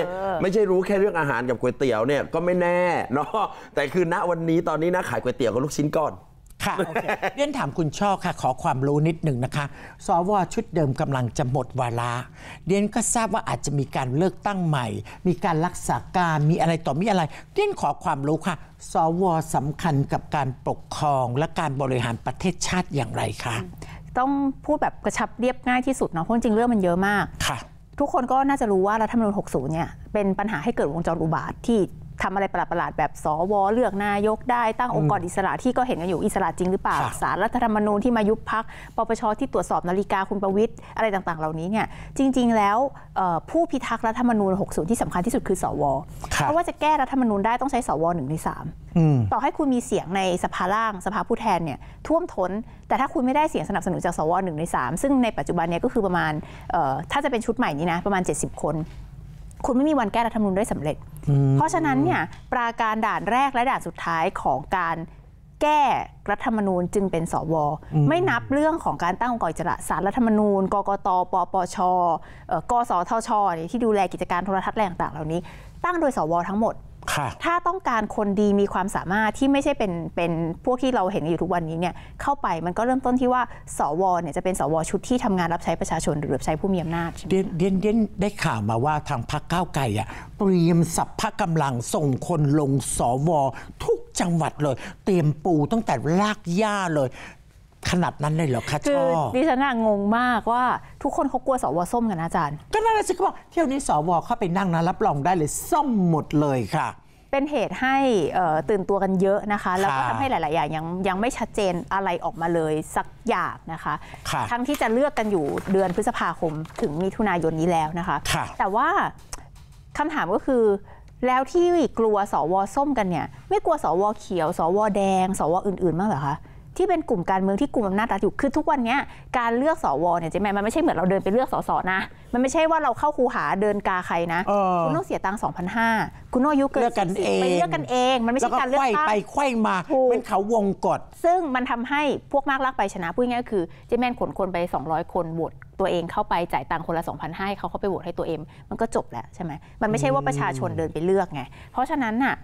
ไม่ใช่รู้แค่เรื่องอาหารกับก๋วยเตี๋ยวเนี่ยก็ไม่แน่เนาะแต่คือณวันนี้ตอนนี้นะขายก๋วยเตี๋ยวกับลูกชิ้นก่อนค่ะโอเคเรียนถามคุณช่อค่ะขอความรู้นิดหนึ่งนะคะสวชุดเดิมกำลังจะหมดวาระเรียนก็ทราบว่าอาจจะมีการเลือกตั้งใหม่ มีการรักษาการมีอะไรต่อมีอะไรเรียนขอความรู้ค่ะสวสำคัญกับการปกครองและการบริหารประเทศชาติอย่างไรคะต้องพูดแบบกระชับเรียบง่ายที่สุดเนาะเพราะจริงเรื่องมันเยอะมากค่ะ ทุกคนก็น่าจะรู้ว่ารัฐธรรมนูญ60 เนี่ยเป็นปัญหาให้เกิดวงจรอุบาทที่ทำอะไรประหลาดๆแบบสวเลือกนายกได้ตั้งองค์กรอิสระที่ก็เห็นกันอยู่อิสระจริงหรือเปล่า สารรัฐธรรมนูญที่มายุบพักปปชที่ตรวจสอบนาฬิกาคุณประวิทย์อะไรต่างๆ เหล่านี้เนี่ยจริงๆแล้วผู้พิทักษ์รัฐธรรมนูญ60 ที่สำคัญที่สุดคือ สวเพราะว่าจะแก้รัฐธรรมนูญได้ต้องใช้สวหนึ่งในสามต่อให้คุณมีเสียงในสภาล่าง สภาผู้แทนเนี่ยท่วมท้นแต่ถ้าคุณไม่ได้เสียงสนับสนุนจากสวหนึ่งในสามซึ่งในปัจจุบันเนี่ยก็คือประมาณถ้าจะเป็นชุดใหม่นี้นะประมาณ 70 คนคุณไม่มีวันแก้รัฐธรรมนูญได้สำเร็จ เพราะฉะนั้นเนี่ยปราการด่านแรกและด่านสุดท้ายของการแก้รัฐธรรมนูญจึงเป็น สว ไม่นับเรื่องของการตั้งองค์กรอิสระสารรัฐธรรมนูญกกตปปชกสทชที่ดูแลกิจการโทรทัศน์แรงต่างเหล่านี้ตั้งโดยสว ทั้งหมดถ้าต้องการคนดีมีความสามารถที่ไม่ใช่เป็นเป็นพวกที่เราเห็นอยู่ทุกวันนี้เนี่ยเข้าไปมันก็เริ่มต้นที่ว่า สวเนี่ยจะเป็นสวชุดที่ทำงานรับใช้ประชาชนหรือรับใช้ผู้มีอำนาจเด่นเด่นได้ข่าวมาว่าทางพรรคก้าวไกลอ่ะ เตรียมสัพพะกำลังส่งคนลงสวทุกจังหวัดเลย เตรียมปูตั้งแต่รากหญ้าเลย ขนาดนั้นเลยเหรอคะชออดิฉันงงมากว่าทุกคนเขากลัวสวส้มกันนะอาจารย์ ก็นั่นแหละสิเขาบอกเที่ยวนี้สวเข้าไปนั่งนะ รับรองได้เลย ส้มหมดเลยค่ะเป็นเหตุให้ตื่นตัวกันเยอะนะคะแล้วก็ทำให้หลาย ๆ อย่างยังยังไม่ชัดเจนอะไรออกมาเลยสักอย่างนะคะคะทั้งที่จะเลือกกันอยู่เดือนพฤษภาคม ถึงมิถุนายนนี้แล้วนะคะคะแต่ว่าคำถามก็คือแล้วที่กลัวสวส้มกันเนี่ยไม่กลัวสวเขียว สวแดง สวอื่นๆมากเหรอคะที่เป็นกลุ่มการเมืองที่กลุ่มอำนาจรัฐอยู่ คือทุกวันนี้การเลือกสวเนี่ยเจ๊แม่มันไม่ใช่เหมือนเราเดินไปเลือกสสนะ มันไม่ใช่ว่าเราเข้าคูหาเดินกาใครนะ คุณต้องเสียตังสองพันห้าคุณต้องอายุเกินเลือกกันเองไปเลือกกันเองมันไม่ใช่การเลือกตั้งไปไขว้มาเป็นเขาวงกด ซึ่งมันทำให้พวกมากลักไปชนะพูดง่ายๆคือเจ๊แม่นขนคนไป 200 คนโหวตตัวเองเข้าไป จ่ายตังค์คนละ2 5 0 0 ให้เขาเข้าไปโหวตให้ตัวเองมันก็จบแล้วใช่ไหมมันไม่ใช่ว่าประชาชนเดินไปเลือกไง เพราะฉะนั้นน่ะ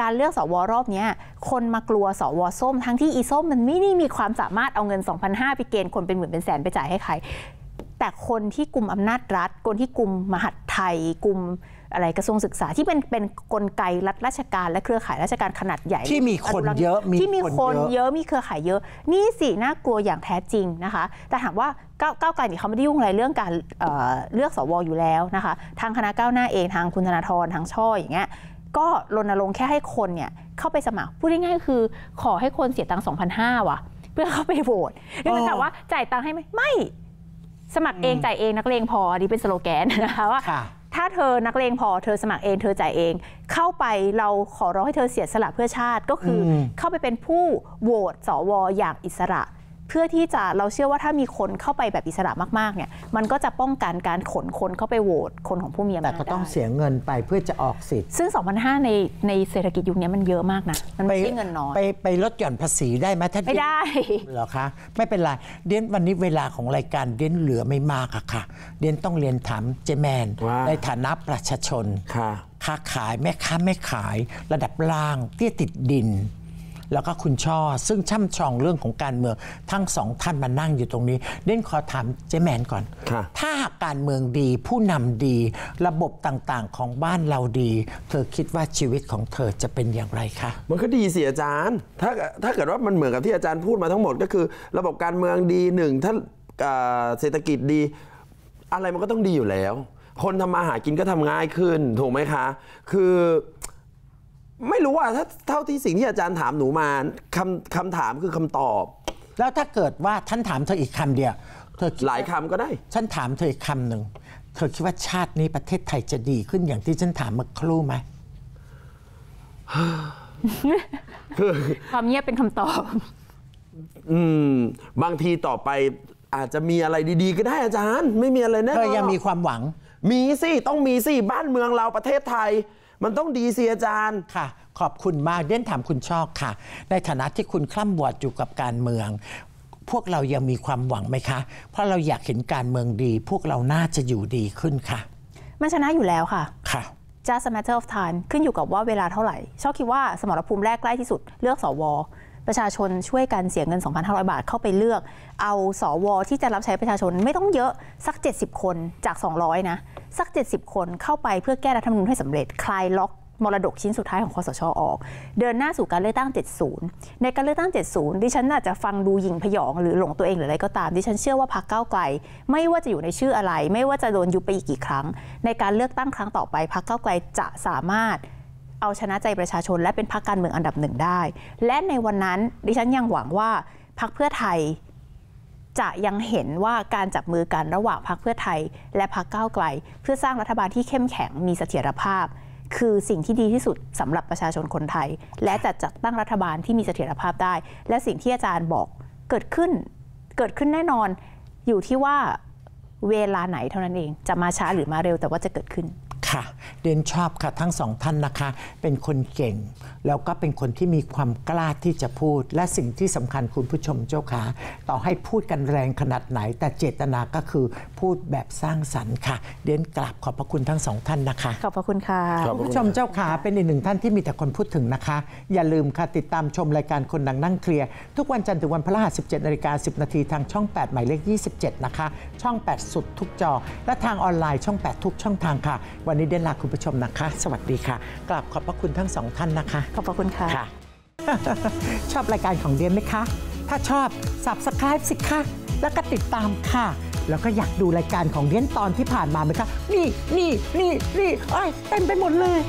การเลือกสวรอบนี้คนมากลัวสวส้ม ทั้งที่อีส้มมันไม่ได้มีความสามารถเอาเงิน2,500ไปเกณฑ์คนเป็นหมื่นเป็นแสนไปจ่ายให้ใครแต่คนที่กลุ่มอำนาจรัฐ คนที่กลุ่มมหัดไทยกลุ่มอะไรกระทรวงศึกษาที่เป็นเป็นกลไกรัฐราชการและเครือข่ายราชการขนาดใหญ่ ที่มีคนเยอะที่มีคนเยอะมีเครือข่ายเยอะ นี่สิน่ากลัวอย่างแท้จริงนะคะแต่ถามว่าก้าวไกลเนี่ยเขาไม่ได้ยุ่งอะไรเรื่องการเเลือกสวอยู่แล้วนะคะทางคณะก้าวหน้าเองทางคุณธนาธรทางช่ออย่างเงี้ยก็รณรงค์แค่ให้คนเนี่ยเข้าไปสมัครพูดง่ายๆคือขอให้คนเสียตังค์2,500ว่ะเพื่อเข้าไปโหวตแมัวถามว่าจ่ายตังค์ให้ไหมไม่สมัครเองจ่ายเองนักเลงพออันนี้เป็นสโลแกนนะคะว่า ถ้าเธอนักเลงพอเธอสมัครเองเธอจ่ายเองเข้าไปเราขอร้องให้เธอเสียสละเพื่อชาติก็คือเข้าไปเป็นผู้โหวตสวอย่างอิสระพื่อที่จะเราเชื่อว่าถ้ามีคนเข้าไปแบบอิสระมาก ๆเนี่ยมันก็จะป้องกันการขนคน เข้าไปโหวตคนของผู้มีอำนาจแต่ก็ต้องเสียเงินไปเพื่อจะออกสิทธิ์ซึ่ง 2 0 0 5 ในในเศรษฐกิจยุคนี้มันเยอะมากนะมันไม่ใช่เงินน้อยไปไปลดหย่อนภาษีได้ไหมถ้าไม่ได้เหรอคะไม่เป็นไรเดนวันนี้เวลาของรายการเดนเหลือไม่มากอะค่ะ เดนต้องเรียนถามเจแมน ในฐานะประชาชนค้าขายแม่ค้าแม่ขาย ระดับล่างที่ติดดินแล้วก็คุณช่อซึ่งช่ำชองเรื่องของการเมือง ทั้งสองท่านมานั่งอยู่ตรงนี้เด่นขอถามเจแมนก่อนถ้าการเมืองดี ผู้นำดี ระบบต่างๆ ของบ้านเราดี เธอคิดว่าชีวิตของเธอจะเป็นอย่างไรคะมันก็ดีสิอาจารย์ ถ้าถ้าเกิดว่ามันเหมือนกับที่อาจารย์พูดมาทั้งหมดก็คือระบบการเมืองดีหนึ่งถ้าเศรษฐกิจดี อะไรมันก็ต้องดีอยู่แล้ว คนทำมาหากินก็ทำง่ายขึ้น ถูกไหมคะ คือไม่รู้ว่าถ้าเท่าที่สิ่งที่อาจารย์ถามหนูมาคำคำถามคือคำตอบ แล้วถ้าเกิดว่าท่านถามเธออีกคำเดียวเธอหลายคำก็ได้ฉันถามเธออีกคำหนึ่งเธอคิดว่าชาตินี้ ประเทศไทยจะดีขึ้นอย่างที่ฉันถามเมื่อครู่ไหมความเงียบเป็นคำตอบ อืม บางทีต่อไปอาจจะมีอะไรดี ๆ ก็ได้อาจารย์ ไม่มีอะไรแน่นอนเธอยังมีความหวัง มีสิต้องมีสิบ้านเมืองเราประเทศไทยมันต้องดีสิ อาจารย์ค่ะ ขอบคุณมาก เด่นถามคุณชอบค่ะ ในฐานะที่คุณคล่ำวอดอยู่กับการเมือง พวกเรายังมีความหวังไหมคะ เพราะเราอยากเห็นการเมืองดี พวกเราน่าจะอยู่ดีขึ้นค่ะ มันชนะอยู่แล้วค่ะค่ะ just a matter of time ขึ้นอยู่กับว่าเวลาเท่าไหร่ชอบคิดว่าสมรภูมิแรก ใกล้ที่สุดเลือกสวประชาชนช่วยกันเสียเงิน 2,500 บาท เข้าไปเลือก เอาสอวอที่จะรับใช้ประชาชนไม่ต้องเยอะสัก 70 คนจาก 200 นะ สัก 70 คนเข้าไปเพื่อแก้รัฐธรรมนูญให้สำเร็จ คลายล็อก มรดกชิ้นสุดท้ายของคอสชออก เดินหน้าสู่การเลือกตั้ง 70 ในการเลือกตั้ง 70 ดิฉันอาจจะฟังดูหยิ่งพยองหรือหลงตัวเองหรืออะไรก็ตาม ดิฉันเชื่อว่าพรรคก้าวไกลไม่ว่าจะอยู่ในชื่ออะไร ไม่ว่าจะโดนยุบไปอีกกี่ครั้ง ในการเลือกตั้งครั้งต่อไปพรรคก้าวไกลจะสามารถเอาชนะใจประชาชนและเป็นพรรคการเมืองอันดับหนึ่งได้ และในวันนั้น ดิฉันยังหวังว่าพรรคเพื่อไทย จะยังเห็นว่าการจับมือกันระหว่างพรรคเพื่อไทยและพรรคก้าวไกล เพื่อสร้างรัฐบาลที่เข้มแข็งมีเสถียรภาพ คือสิ่งที่ดีที่สุดสำหรับประชาชนคนไทย และจะจัดตั้งรัฐบาลที่มีเสถียรภาพได้ และสิ่งที่อาจารย์บอกเกิดขึ้น เกิดขึ้นแน่นอนอยู่ที่ว่าเวลาไหนเท่านั้นเองจะมาช้าหรือมาเร็วแต่ว่าจะเกิดขึ้นค่ะเรียนชอบค่ะทั้งสองท่านนะคะ เป็นคนเก่งแล้วก็เป็นคนที่มีความกล้าที่จะพูด และสิ่งที่สำคัญคุณผู้ชมเจ้าค่ะ ต่อให้พูดกันแรงขนาดไหน แต่เจตนาก็คือพูดแบบสร้างสรรค์ค่ะเรียนกราบขอบพระคุณทั้งสองท่านนะคะขอบพระคุณค่ะคุณผู้ชมเจ้าค่ะเป็นอีกหนึ่งท่านที่มีแต่คนพูดถึงนะคะ อย่าลืมค่ะ ติดตามชมรายการคนดังนั่งเคลียร์ ทุกวันจันทร์ถึงวันพฤหัส 17นาฬิกา10นาทีทางช่อง8หมายเลข27 นะคะ ช่อง 8 สุดทุกจอ และทางออนไลน์ช่อง 8 ทุกช่องทางค่ะวัันนี้เดนลาคุณผู้ชมนะคะ สวัสดีค่ะกลับขอบพระคุณทั้งสองท่านนะคะ ขอบพระคุณค่ะชอบรายการของเดนไหมคะถ้าชอบสับสกายสิคะแล้วก็ติดตามค่ะ แล้วก็อยากดูรายการของเดนตอนที่ผ่านมาไหมคะนี่นี่นี่นี่ไอ้เต็มไปหมดเลย